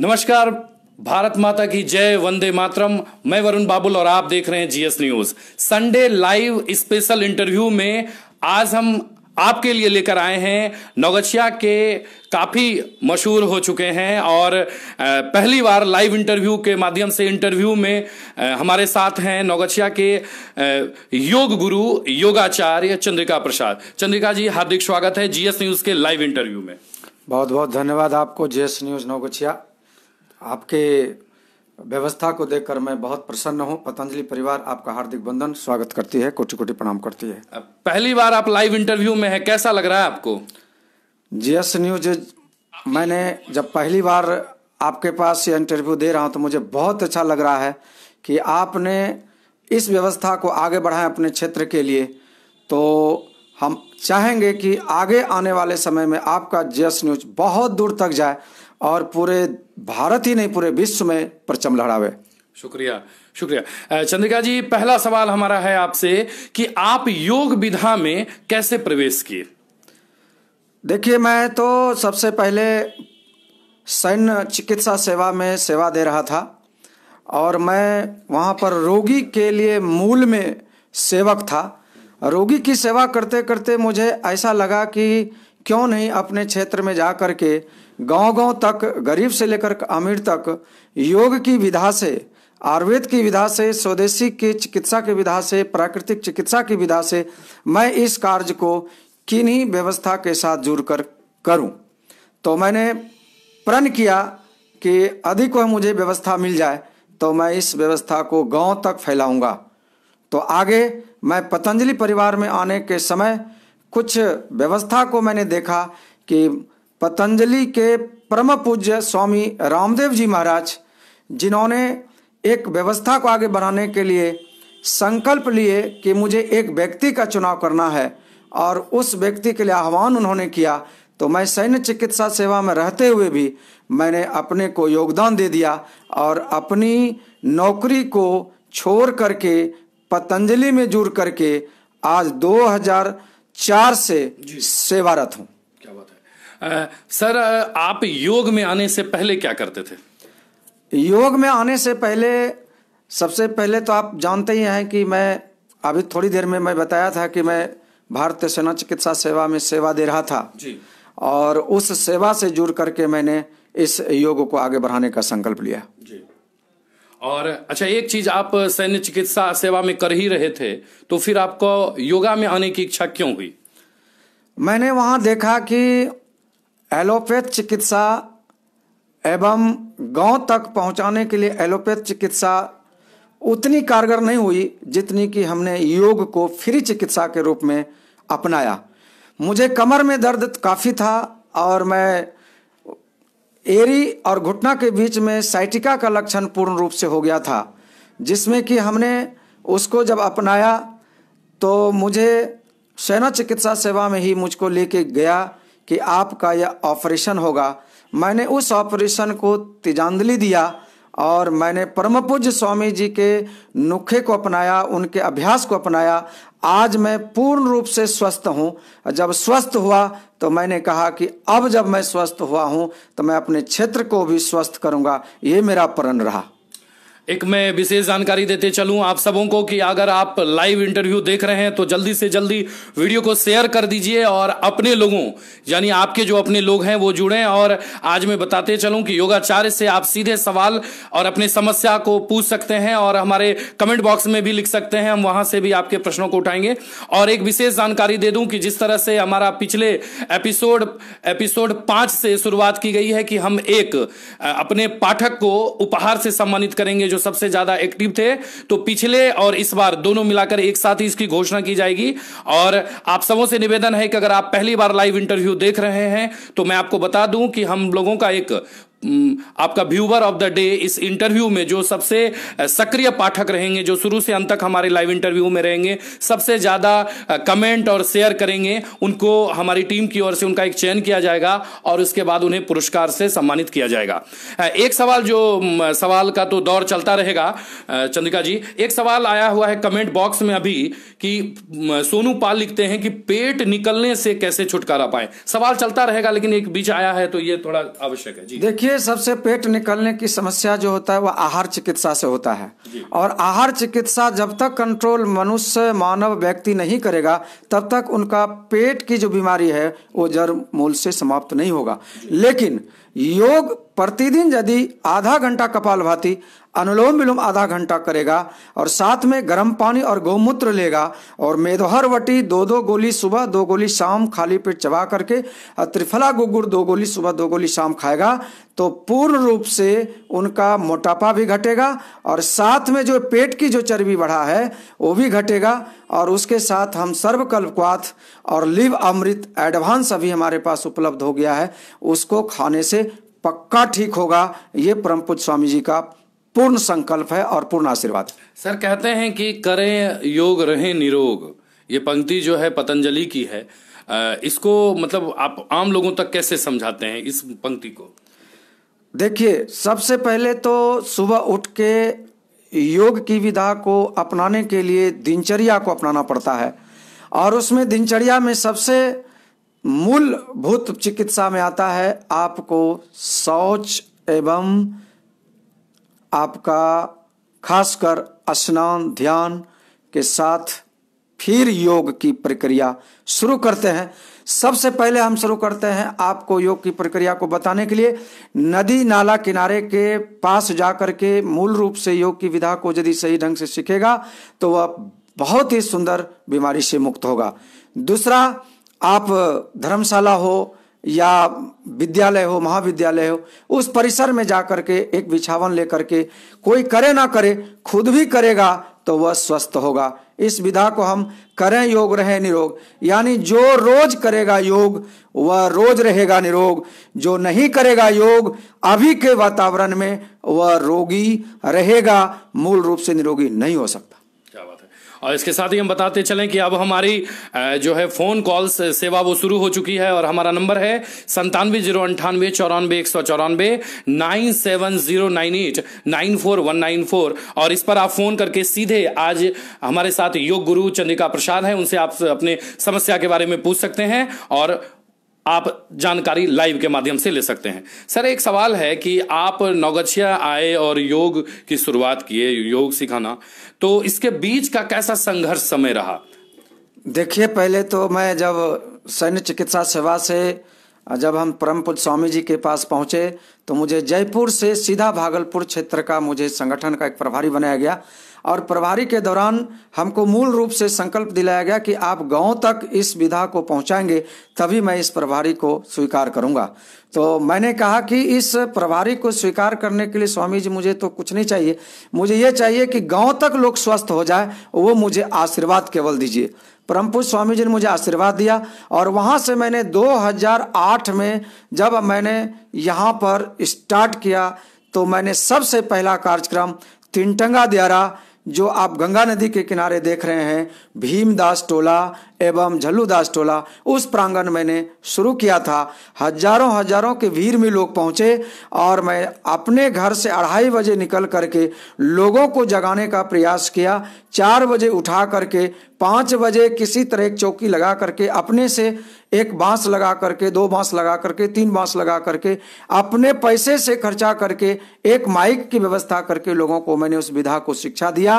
नमस्कार भारत माता की जय वंदे मातरम मैं वरुण बाबुल और आप देख रहे हैं GS news Sunday live special interview में आज हम आपके लिए लेकर आए हैं नौगछिया के काफ़ी मशहूर हो चुके हैं और पहली बार लाइव इंटरव्यू के माध्यम से इंटरव्यू में हमारे साथ हैं नौगछिया के योग गुरु योगाचार्य चंद्रिका प्रसाद चंद्रिका जी हार्दिक स्वागत है जीएस न्यूज़ के लाइव इंटरव्यू में बहुत बहुत धन्यवाद आपको जीएस न्यूज़ नौगछिया आपके व्यवस्था को देखकर मैं बहुत प्रसन्न हूँ पतंजलि परिवार आपका हार्दिक बंधन स्वागत करती है कोटि कोटि प्रणाम करती है पहली बार आप लाइव इंटरव्यू में है कैसा लग रहा है आपको जी एस न्यूज मैंने जब पहली बार आपके पास ये इंटरव्यू दे रहा हूँ तो मुझे बहुत अच्छा लग रहा है कि आपने इस व्यवस्था को आगे बढ़ाएं अपने क्षेत्र के लिए तो हम चाहेंगे कि आगे आने वाले समय में आपका एस न्यूज बहुत दूर तक जाए और पूरे भारत ही नहीं पूरे विश्व में परचम लहरावे शुक्रिया शुक्रिया चंद्रिका जी पहला सवाल हमारा है आपसे कि आप योग विधा में कैसे प्रवेश किए देखिए मैं तो सबसे पहले सैन्य चिकित्सा सेवा में सेवा दे रहा था और मैं वहाँ पर रोगी के लिए मूल में सेवक था रोगी की सेवा करते करते मुझे ऐसा लगा कि क्यों नहीं अपने क्षेत्र में जा कर के गांव-गांव तक गरीब से लेकर अमीर तक योग की विधा से आयुर्वेद की विधा से स्वदेशी की चिकित्सा की विधा से प्राकृतिक चिकित्सा की विधा से मैं इस कार्य को किन्हीं व्यवस्था के साथ जुड़ कर करूँ तो मैंने प्रण किया कि अधिक वह मुझे व्यवस्था मिल जाए तो मैं इस व्यवस्था को गांव तक फैलाऊंगा तो आगे मैं पतंजलि परिवार में आने के समय कुछ व्यवस्था को मैंने देखा कि पतंजलि के परम पूज्य स्वामी रामदेव जी महाराज जिन्होंने एक व्यवस्था को आगे बढ़ाने के लिए संकल्प लिए कि मुझे एक व्यक्ति का चुनाव करना है और उस व्यक्ति के लिए आह्वान उन्होंने किया तो मैं सैन्य चिकित्सा सेवा में रहते हुए भी मैंने अपने को योगदान दे दिया और अपनी नौकरी को छोड़ करके पतंजलि में जुड़ करके आज 2004 से सेवारत हूँ सर आप योग में आने से पहले क्या करते थे योग में आने से पहले सबसे पहले तो आप जानते ही हैं कि मैं अभी थोड़ी देर में मैं बताया था कि मैं भारतीय सेना चिकित्सा सेवा में सेवा दे रहा था जी। और उस सेवा से जुड़ करके मैंने इस योग को आगे बढ़ाने का संकल्प लिया जी। और अच्छा एक चीज आप सैन्य चिकित्सा सेवा में कर ही रहे थे तो फिर आपको योगा में आने की इच्छा क्यों हुई मैंने वहां देखा कि एलोपैथ चिकित्सा एवं गांव तक पहुंचाने के लिए एलोपैथ चिकित्सा उतनी कारगर नहीं हुई जितनी कि हमने योग को फ्री चिकित्सा के रूप में अपनाया मुझे कमर में दर्द काफ़ी था और मैं एरी और घुटना के बीच में साइटिका का लक्षण पूर्ण रूप से हो गया था जिसमें कि हमने उसको जब अपनाया तो मुझे सेना चिकित्सा सेवा में ही मुझको लेके गया कि आपका यह ऑपरेशन होगा मैंने उस ऑपरेशन को तिजांजलि दिया और मैंने परम पूज्य स्वामी जी के नुखे को अपनाया उनके अभ्यास को अपनाया आज मैं पूर्ण रूप से स्वस्थ हूँ जब स्वस्थ हुआ तो मैंने कहा कि अब जब मैं स्वस्थ हुआ हूँ तो मैं अपने क्षेत्र को भी स्वस्थ करूँगा ये मेरा प्रण रहा एक मैं विशेष जानकारी देते चलूं आप सबों को कि अगर आप लाइव इंटरव्यू देख रहे हैं तो जल्दी से जल्दी वीडियो को शेयर कर दीजिए और अपने लोगों यानी आपके जो अपने लोग हैं वो जुड़ें और आज मैं बताते चलूं कि योगाचार्य से आप सीधे सवाल और अपनी समस्या को पूछ सकते हैं और हमारे कमेंट बॉक्स में भी लिख सकते हैं हम वहां से भी आपके प्रश्नों को उठाएंगे और एक विशेष जानकारी दे दूं कि जिस तरह से हमारा पिछले एपिसोड एपिसोड पांच से शुरुआत की गई है कि हम एक अपने पाठक को उपहार से सम्मानित करेंगे जो सबसे ज्यादा एक्टिव थे तो पिछले और इस बार दोनों मिलाकर एक साथ ही इसकी घोषणा की जाएगी और आप सबों से निवेदन है कि अगर आप पहली बार लाइव इंटरव्यू देख रहे हैं तो मैं आपको बता दूं कि हम लोगों का एक आपका व्यूवर ऑफ द डे इस इंटरव्यू में जो सबसे सक्रिय पाठक रहेंगे जो शुरू से अंत तक हमारे लाइव इंटरव्यू में रहेंगे सबसे ज़्यादा कमेंट और शेयर करेंगे उनको हमारी टीम की ओर से उनका एक चयन किया जाएगा और उसके बाद उन्हें पुरस्कार से सम्मानित किया जाएगा एक सवाल जो सवाल का तो दौर चलता रहेगा चंद्रिका जी एक सवाल आया हुआ है कमेंट बॉक्स में अभी कि सोनू पाल लिखते हैं कि पेट निकलने से कैसे छुटकारा पाए सवाल चलता रहेगा लेकिन एक बीच आया है तो ये थोड़ा आवश्यक है जी देखिए मेरे सबसे पेट निकलने की समस्या जो होता है वह आहार चिकित्सा से होता है और आहार चिकित्सा जब तक कंट्रोल मनुष्य मानव व्यक्ति नहीं करेगा तब तक उनका पेट की जो बीमारी है वो जड़ मूल से समाप्त नहीं होगा लेकिन योग प्रतिदिन यदि आधा घंटा कपाल भाती अनुलोम विलोम आधा घंटा करेगा और साथ में गर्म पानी और गौमूत्र लेगा और मेदोहर वटी दो दो गोली सुबह दो गोली शाम खाली पेट चबा करके त्रिफला गुगुर दो गोली सुबह दो गोली शाम खाएगा तो पूर्ण रूप से उनका मोटापा भी घटेगा और साथ में जो पेट की जो चर्बी बढ़ा है वो भी घटेगा और उसके साथ हम सर्वकल्पक्वाथ और लिव अमृत एडवांस अभी हमारे पास उपलब्ध हो गया है उसको खाने से पक्का ठीक होगा ये परम पूज स्वामी जी का पूर्ण संकल्प है और पूर्ण आशीर्वाद सर कहते हैं कि करें योग रहे निरोग ये पंक्ति जो है पतंजलि की है इसको मतलब आप आम लोगों तक कैसे समझाते हैं इस पंक्ति को देखिए सबसे पहले तो सुबह उठ के योग की विधा को अपनाने के लिए दिनचर्या को अपनाना पड़ता है और उसमें दिनचर्या में सबसे मूलभूत चिकित्सा में आता है आपको शौच एवं आपका खासकर स्नान ध्यान के साथ फिर योग की प्रक्रिया शुरू करते हैं सबसे पहले हम शुरू करते हैं आपको योग की प्रक्रिया को बताने के लिए नदी नाला किनारे के पास जाकर के मूल रूप से योग की विधा को यदि सही ढंग से सीखेगा तो वह बहुत ही सुंदर बीमारी से मुक्त होगा दूसरा आप धर्मशाला हो या विद्यालय हो महाविद्यालय हो उस परिसर में जा करके एक बिछावन लेकर के कोई करे ना करे खुद भी करेगा तो वह स्वस्थ होगा इस विधा को हम करें योग रहे निरोग यानी जो रोज करेगा योग वह रोज रहेगा निरोग जो नहीं करेगा योग अभी के वातावरण में वह रोगी रहेगा मूल रूप से निरोगी नहीं हो सकता और इसके साथ ही हम बताते चलें कि अब हमारी जो है फ़ोन कॉल्स सेवा वो शुरू हो चुकी है और हमारा नंबर है संतानवे जीरो अंठानवे चौरानवे एक सौ चौरानवे nine seven zero nine eight nine four one nine four और इस पर आप फ़ोन करके सीधे आज हमारे साथ योग गुरु चंद्रिका प्रसाद हैं उनसे आप अपने समस्या के बारे में पूछ सकते हैं और आप जानकारी लाइव के माध्यम से ले सकते हैं सर एक सवाल है कि आप नौगछिया आए और योग की शुरुआत किए योग सिखाना तो इसके बीच का कैसा संघर्ष समय रहा देखिए पहले तो मैं जब सैन्य चिकित्सा सेवा से जब हम परम स्वामी जी के पास पहुंचे तो मुझे जयपुर से सीधा भागलपुर क्षेत्र का मुझे संगठन का एक प्रभारी बनाया गया और प्रभारी के दौरान हमको मूल रूप से संकल्प दिलाया गया कि आप गांव तक इस विधा को पहुंचाएंगे तभी मैं इस प्रभारी को स्वीकार करूंगा तो मैंने कहा कि इस प्रभारी को स्वीकार करने के लिए स्वामी जी मुझे तो कुछ नहीं चाहिए मुझे ये चाहिए कि गांव तक लोग स्वस्थ हो जाए वो मुझे आशीर्वाद केवल दीजिए परम स्वामी जी ने मुझे आशीर्वाद दिया और वहाँ से मैंने दो में जब मैंने यहाँ पर स्टार्ट किया तो मैंने सबसे पहला कार्यक्रम तिनटंगा दियारा जो आप गंगा नदी के किनारे देख रहे हैं भीमदास टोला एवं झल्लूदास टोला उस प्रांगण मैंने शुरू किया था हजारों हजारों के भीड़ में लोग पहुंचे और मैं अपने घर से अढ़ाई बजे निकल करके लोगों को जगाने का प्रयास किया चार बजे उठा करके पाँच बजे किसी तरह एक चौकी लगा करके अपने से एक बांस लगा करके दो बांस लगा करके तीन बांस लगा करके अपने पैसे से खर्चा करके एक माइक की व्यवस्था करके लोगों को मैंने उस विधा को शिक्षा दिया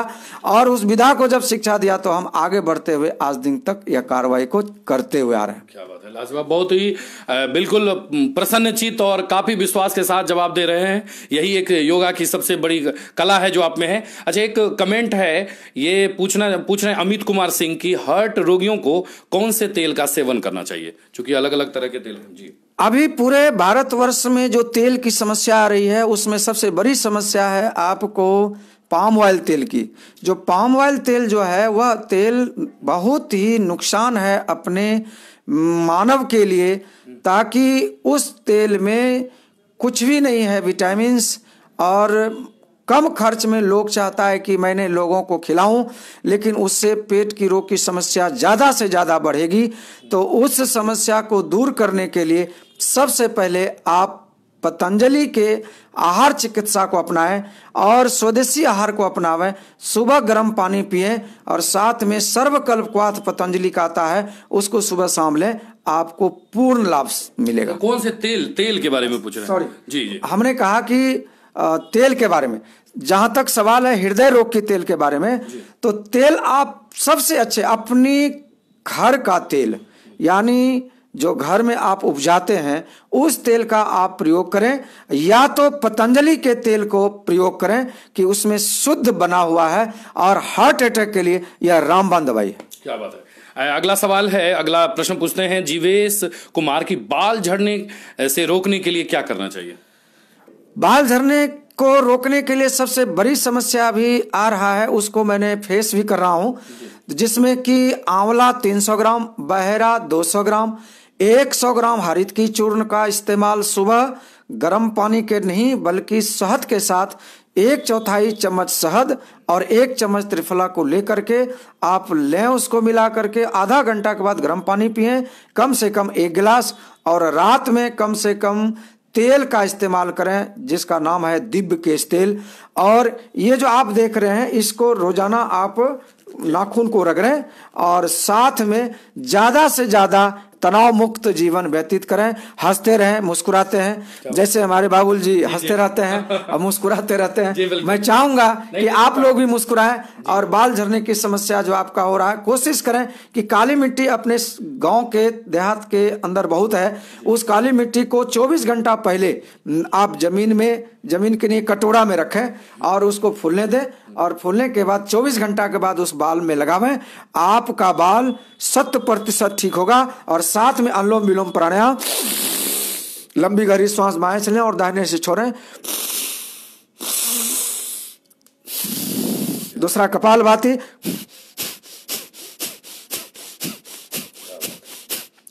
और उस विधा को जब शिक्षा दिया तो हम आगे बढ़ते हुए आज दिन तक यह कार्रवाई को करते हुए आ रहे हैं क्या बात है बहुत ही बिल्कुल प्रसन्नचित और काफी विश्वास के साथ जवाब दे रहे हैं यही एक योगा की सबसे बड़ी कला है जो आप में है अच्छा एक कमेंट है ये पूछना पूछ रहे अमित कुमार सिंह की हर्ट रोगियों को कौन से तेल का सेवन करना चाहिए चाहिए क्योंकि अलग अलग तरह के तेल हैं जी अभी पूरे भारतवर्ष में जो तेल की समस्या आ रही है उसमें सबसे बड़ी समस्या है आपको पाम ऑयल तेल की जो पाम ऑयल तेल जो है वह तेल बहुत ही नुकसान है अपने मानव के लिए ताकि उस तेल में कुछ भी नहीं है विटामिन्स और कम खर्च में लोग चाहता है कि मैंने लोगों को खिलाऊं लेकिन उससे पेट की रोग की समस्या ज़्यादा से ज़्यादा बढ़ेगी तो उस समस्या को दूर करने के लिए सबसे पहले आप पतंजलि के आहार चिकित्सा को अपनाएं और स्वदेशी आहार को अपनावें सुबह गर्म पानी पिए और साथ में सर्वकल्पवाथ पतंजलि का आता है उसको सुबह शाम लें आपको पूर्ण लाभ मिलेगा कौन से तेल तेल के बारे में पूछ रहे हैं सॉरी जी जी हमने कहा कि तेल के बारे में जहां तक सवाल है हृदय रोग के तेल के बारे में तो तेल आप सबसे अच्छे अपनी घर का तेल यानी जो घर में आप उपजाते हैं उस तेल का आप प्रयोग करें या तो पतंजलि के तेल को प्रयोग करें कि उसमें शुद्ध बना हुआ है और हार्ट अटैक के लिए यह रामबान दवाई है क्या बात है अगला सवाल है अगला प्रश्न पूछते हैं जीवेश कुमार की बाल झड़ने से रोकने के लिए क्या करना चाहिए बाल झरने को रोकने के लिए सबसे बड़ी समस्या भी आ रहा है उसको मैंने फेस भी कर रहा हूँ जिसमें कि आंवला 300 ग्राम बहरा 200 ग्राम 100 ग्राम हरित की चूर्ण का इस्तेमाल सुबह गर्म पानी के नहीं बल्कि शहद के साथ एक चौथाई चम्मच शहद और एक चम्मच त्रिफला को लेकर के आप लें उसको मिला करके आधा घंटा के बाद गर्म पानी पिए कम से कम एक गिलास और रात में कम से कम तेल का इस्तेमाल करें जिसका नाम है दिव्य केश तेल और ये जो आप देख रहे हैं इसको रोजाना आप नाखून को रगड़ें और साथ में ज़्यादा से ज़्यादा तनाव मुक्त जीवन व्यतीत करें हंसते रहें मुस्कुराते हैं जैसे हमारे बाबुल जी हंसते रहते हैं और मुस्कुराते रहते हैं मैं चाहूंगा कि आप हाँ। लोग भी मुस्कुराएं और बाल झरने की समस्या जो आपका हो रहा है कोशिश करें कि काली मिट्टी अपने गांव के देहात के अंदर बहुत है उस काली मिट्टी को 24 घंटा पहले आप जमीन में जमीन के लिए कटोरा में रखें और उसको फूलने दें और फूलने के बाद 24 घंटा के बाद उस बाल में लगावें आपका बाल शत प्रतिशत ठीक होगा और साथ में अनुलोम विलोम प्राणायाम लंबी गहरी श्वास बाएं से लें और दाहिने से छोड़ें दूसरा कपाल भाती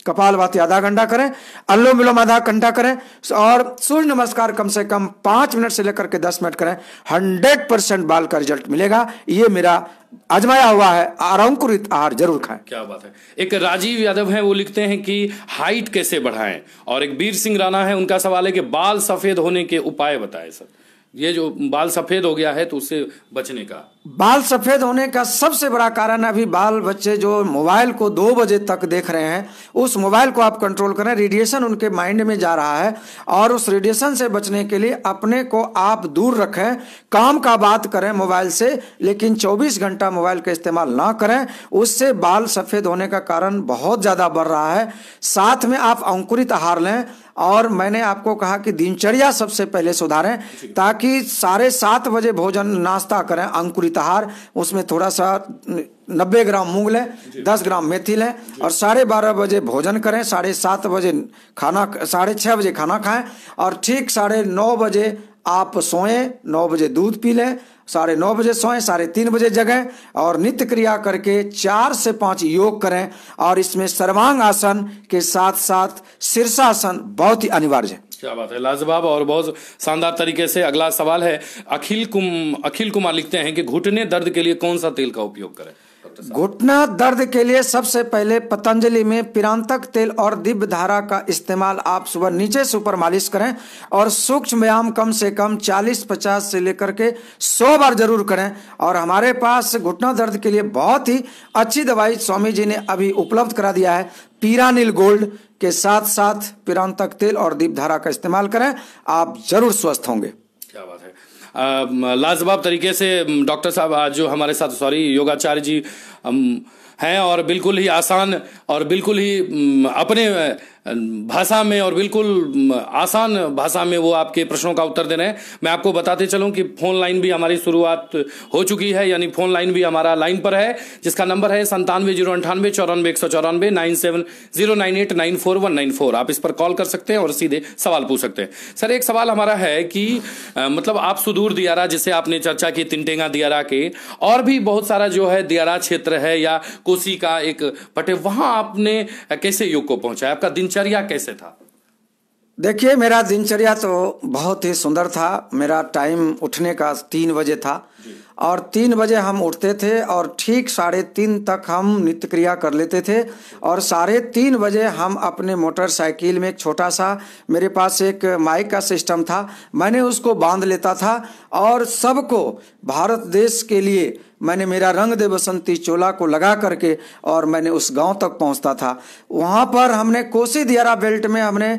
कपाल भाती आधा घंटा करें अनुलोम विलोम आधा घंटा करें और सूर्य नमस्कार कम से कम पांच मिनट से लेकर के दस मिनट करें हंड्रेड परसेंट बाल का रिजल्ट मिलेगा ये मेरा आजमाया हुआ है आरंकुरित आहार जरूर खाएं क्या बात है एक राजीव यादव है वो लिखते हैं कि हाइट कैसे बढ़ाएं और एक वीर सिंह राणा है उनका सवाल है कि बाल सफेद होने के उपाय बताएं सर ये जो बाल सफेद हो गया है तो उससे बचने का बाल सफ़ेद होने का सबसे बड़ा कारण अभी बाल बच्चे जो मोबाइल को दो बजे तक देख रहे हैं उस मोबाइल को आप कंट्रोल करें रेडिएशन उनके माइंड में जा रहा है और उस रेडिएशन से बचने के लिए अपने को आप दूर रखें काम का बात करें मोबाइल से लेकिन 24 घंटा मोबाइल का इस्तेमाल ना करें उससे बाल सफ़ेद होने का कारण बहुत ज़्यादा बढ़ रहा है साथ में आप अंकुरित आहार लें और मैंने आपको कहा कि दिनचर्या सबसे पहले सुधारें ताकि साढ़े सात बजे भोजन नाश्ता करें अंकुरित तहार उसमें थोड़ा सा नब्बे ग्राम मूंग लें दस ग्राम मेथी लें और साढ़े बारह बजे भोजन करें साढ़े सात बजे खाना साढ़े छः बजे खाना खाएं और ठीक साढ़े नौ बजे आप सोएं नौ बजे दूध पी लें साढ़े नौ बजे सोएं साढ़े तीन बजे जगें और नित्य क्रिया करके चार से पांच योग करें और इसमें सर्वांग आसन के साथ साथ शीर्षासन बहुत ही अनिवार्य है क्या बात है लाजवाब और बहुत शानदार तरीके से अगला सवाल है अखिल कुम अखिल कुमार लिखते हैं कि घुटने दर्द के लिए कौन सा तेल का उपयोग करें घुटना दर्द के लिए सबसे पहले पतंजलि में पिरांतक तेल और दिव्य धारा का इस्तेमाल आप सुबह नीचे से ऊपर मालिश करें और सूक्ष्म व्यायाम कम से कम 40-50 से लेकर के 100 बार जरूर करें और हमारे पास घुटना दर्द के लिए बहुत ही अच्छी दवाई स्वामी जी ने अभी उपलब्ध करा दिया है पीरानिल गोल्ड के साथ साथ पिरांतक तेल और दीप धारा का इस्तेमाल करें आप जरूर स्वस्थ होंगे क्या बात है लाजवाब तरीके से डॉक्टर साहब आज जो हमारे साथ सॉरी योगाचार्य जी हैं और बिल्कुल ही आसान और बिल्कुल ही अपने भाषा में और बिल्कुल आसान भाषा में वो आपके प्रश्नों का उत्तर दे रहे हैं मैं आपको बताते चलूं कि फ़ोन लाइन भी हमारी शुरुआत हो चुकी है यानी फ़ोन लाइन भी हमारा लाइन पर है जिसका नंबर है संतानवे जीरो अंठानवे चौरानवे एक सौ चौरानवे nine seven zero nine eight nine four one nine four आप इस पर कॉल कर सकते हैं और सीधे सवाल पूछ सकते हैं सर एक सवाल हमारा है कि आ, मतलब आप सुदूर दियारा जिसे आपने चर्चा की तिनटेगा दियारा के और भी बहुत सारा जो है दियारा क्षेत्र है या कोसी का एक पटे वहाँ आपने कैसे योग को पहुंचा है आपका दिन दिनचर्या कैसे था देखिए मेरा दिनचर्या तो बहुत ही सुंदर था मेरा टाइम उठने का तीन बजे था और तीन बजे हम उठते थे और ठीक साढ़े तीन तक हम नित्य क्रिया कर लेते थे और साढ़े तीन बजे हम अपने मोटरसाइकिल में एक छोटा सा मेरे पास एक माइक का सिस्टम था मैंने उसको बांध लेता था और सबको भारत देश के लिए मैंने मेरा रंग दे बसंती चोला को लगा करके और मैंने उस गांव तक पहुंचता था वहां पर हमने कोसी दियारा बेल्ट में हमने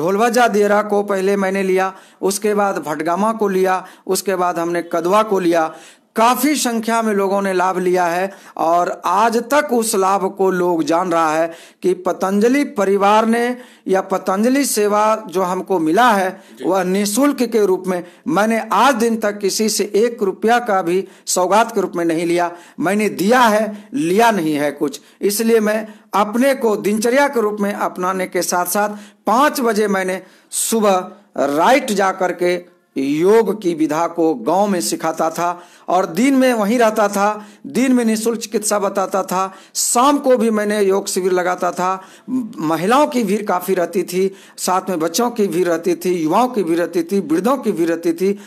ढोलवाजा दियारा को पहले मैंने लिया उसके बाद भटगामा को लिया उसके बाद हमने कदवा को लिया काफ़ी संख्या में लोगों ने लाभ लिया है और आज तक उस लाभ को लोग जान रहा है कि पतंजलि परिवार ने या पतंजलि सेवा जो हमको मिला है वह निशुल्क के रूप में मैंने आज दिन तक किसी से एक रुपया का भी सौगात के रूप में नहीं लिया मैंने दिया है लिया नहीं है कुछ इसलिए मैं अपने को दिनचर्या के रूप में अपनाने के साथ साथ पाँच बजे मैंने सुबह राइट जा करके योग की विधा को गांव में सिखाता था और दिन में वहीं रहता था दिन में निःशुल्क चिकित्सा बताता था शाम को भी मैंने योग शिविर लगाता था महिलाओं की भीड़ काफ़ी रहती थी साथ में बच्चों की भीड़ रहती थी युवाओं की भीड़ रहती थी वृद्धों की भीड़ रहती थी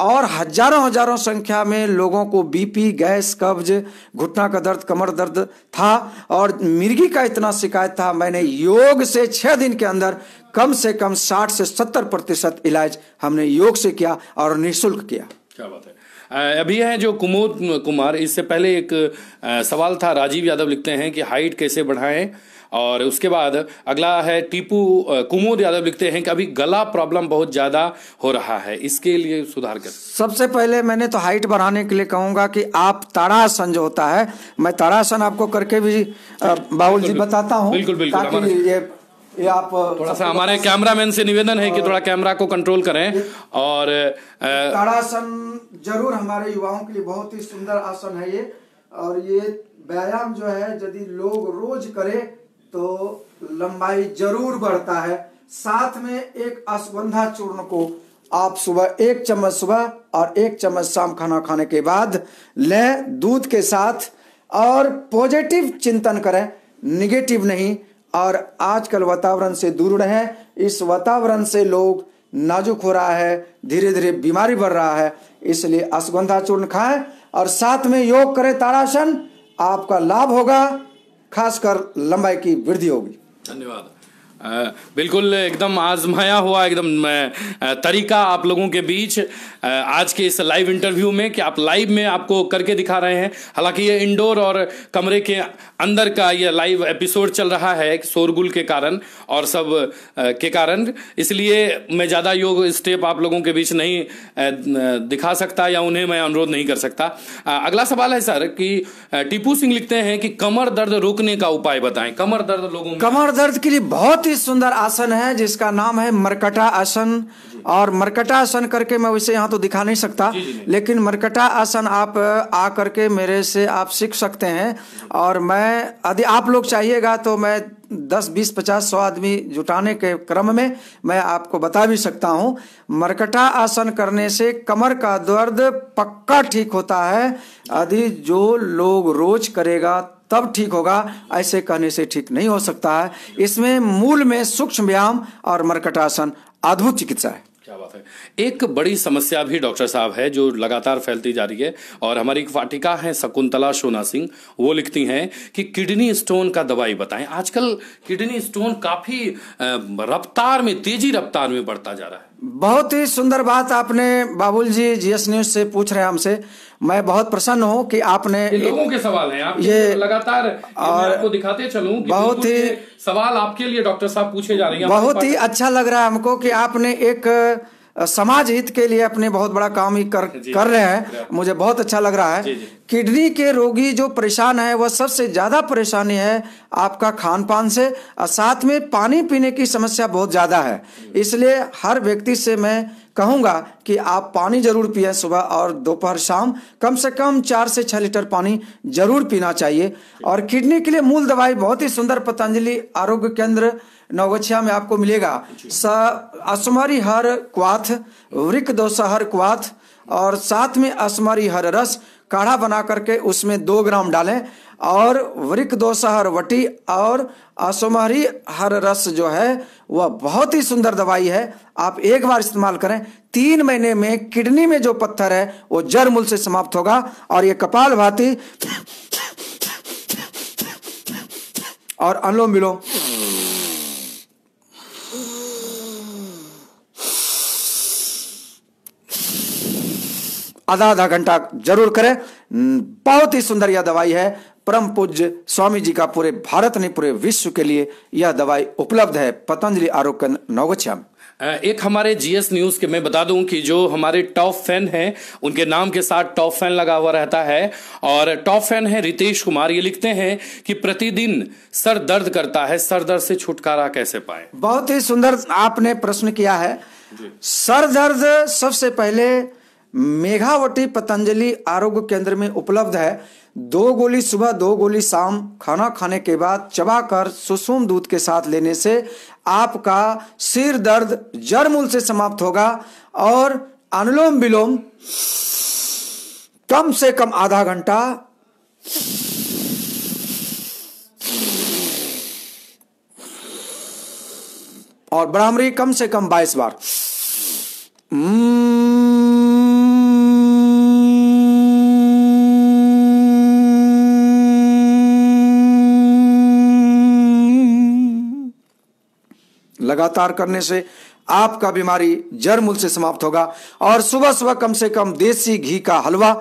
और हजारों हजारों संख्या में लोगों को बीपी गैस कब्ज घुटना का दर्द कमर दर्द था और मिर्गी का इतना शिकायत था मैंने योग से छः दिन के अंदर कम से कम 60 से 70 प्रतिशत इलाज हमने योग से किया और निःशुल्क किया क्या बात है अभी है जो कुमोद कुमार इससे पहले एक सवाल था राजीव यादव लिखते हैं कि हाइट कैसे बढ़ाएं और उसके बाद अगला है टीपू कुमोद यादव लिखते हैं कि अभी गला प्रॉब्लम बहुत ज़्यादा हो रहा है इसके लिए सुधार कर सबसे पहले मैंने तो हाइट बढ़ाने के लिए कहूँगा कि आप ताड़ासन जो होता है मैं ताड़ासन आपको करके भी बाबुल जी बताता हूँ बिल्कुल बिल्कुल ये ये आप थोड़ा सा हमारे कैमरामैन से निवेदन है कि थोड़ा कैमरा को कंट्रोल करें और ताड़ासन जरूर हमारे युवाओं के लिए बहुत ही सुंदर आसन है ये और ये व्यायाम जो है यदि लोग रोज करें तो लंबाई जरूर बढ़ता है साथ में एक अश्वंधा चूर्ण को आप सुबह एक चम्मच सुबह और एक चम्मच शाम खाना खाने के बाद लें दूध के साथ और पॉजिटिव चिंतन करें निगेटिव नहीं और आजकल वातावरण से दूर रहें इस वातावरण से लोग नाजुक हो रहा है धीरे धीरे बीमारी बढ़ रहा है इसलिए अश्वंधा चूर्ण खाएं और साथ में योग करें तारासन आपका लाभ होगा खासकर लंबाई की वृद्धि होगी धन्यवाद बिल्कुल एकदम आजमाया हुआ एकदम तरीका आप लोगों के बीच आज के इस लाइव इंटरव्यू में कि आप लाइव में आपको करके दिखा रहे हैं हालांकि ये इंडोर और कमरे के अंदर का ये लाइव एपिसोड चल रहा है शोरगुल के कारण और सब के कारण इसलिए मैं ज़्यादा योग स्टेप आप लोगों के बीच नहीं दिखा सकता या उन्हें मैं अनुरोध नहीं कर सकता अगला सवाल है सर कि टीपू सिंह लिखते हैं कि कमर दर्द रोकने का उपाय बताएं कमर दर्द लोगों कमर दर्द के लिए बहुत ही सुंदर आसन है जिसका नाम है मरकटा आसन और मरकटा आसन करके मैं उसे यहाँ तो दिखा नहीं सकता जी जी। लेकिन मरकटा आसन आप आ करके मेरे से आप सीख सकते हैं और मैं यदि आप लोग चाहिएगा तो मैं दस बीस पचास सौ आदमी जुटाने के क्रम में मैं आपको बता भी सकता हूँ मरकटा आसन करने से कमर का दर्द पक्का ठीक होता है यदि जो लोग रोज करेगा तब ठीक होगा ऐसे कहने से ठीक नहीं हो सकता है इसमें मूल में सूक्ष्म व्यायाम और मर्कटासन अद्भुत चिकित्सा है है एक बड़ी समस्या भी डॉक्टर साहब है जो लगातार फैलती जा रही है और हमारी एक वाटिका है शकुंतला सोना सिंह वो लिखती हैं कि किडनी स्टोन का दवाई बताएं आजकल किडनी स्टोन काफी रफ्तार में तेजी रफ्तार में बढ़ता जा रहा है बहुत ही सुंदर बात आपने बाबुल जी जीएस न्यूज से पूछ रहे हैं हमसे मैं बहुत प्रसन्न हूँ कि आपने लोगों के सवाल हैं आप ये लगातार और आपको दिखाते चलू बहुत ही सवाल आपके लिए डॉक्टर साहब पूछे जा रहे हैं बहुत ही अच्छा लग रहा है हमको कि आपने एक समाज हित के लिए अपने बहुत बड़ा काम ही कर कर रहे हैं मुझे बहुत अच्छा लग रहा है किडनी के रोगी जो परेशान है वह सबसे ज्यादा परेशानी है आपका खान पान से और साथ में पानी पीने की समस्या बहुत ज़्यादा है इसलिए हर व्यक्ति से मैं कहूँगा कि आप पानी ज़रूर पिए सुबह और दोपहर शाम कम से कम चार से छह लीटर पानी ज़रूर पीना चाहिए और किडनी के लिए मूल दवाई बहुत ही सुंदर पतंजलि आरोग्य केंद्र नवगछिया में आपको मिलेगा स हर क्वाथ वृक दोसा हर क्वाथ और साथ में असमरी हर रस काढ़ा बना करके उसमें दो ग्राम डालें और वृक दोषहर वटी और असोमहरी हर रस जो है वह बहुत ही सुंदर दवाई है आप एक बार इस्तेमाल करें तीन महीने में किडनी में जो पत्थर है वो जड़ मूल से समाप्त होगा और ये कपाल भाती और अनुलोम विलोम आधा आधा घंटा जरूर करें बहुत ही सुंदर यह दवाई है परम पूज्य स्वामी जी का पूरे भारत ने पूरे विश्व के लिए यह दवाई उपलब्ध है पतंजलि आरोग्य नवगछम एक हमारे जीएस न्यूज के मैं बता दूं कि जो हमारे टॉप फैन हैं उनके नाम के साथ टॉप फैन लगा हुआ रहता है और टॉप फैन है रितेश कुमार ये लिखते हैं कि प्रतिदिन सर दर्द करता है सर दर्द से छुटकारा कैसे पाए बहुत ही सुंदर आपने प्रश्न किया है सर दर्द सबसे पहले मेघावटी पतंजलि आरोग्य केंद्र में उपलब्ध है दो गोली सुबह दो गोली शाम खाना खाने के बाद चबाकर सुसुम दूध के साथ लेने से आपका सिर दर्द जड़ मूल से समाप्त होगा और अनुलोम विलोम कम से कम आधा घंटा और ब्राह्मी कम से कम बाईस बार लगातार करने से आपका बीमारी जड़ मूल से समाप्त होगा और सुबह सुबह कम से कम देसी घी का हलवा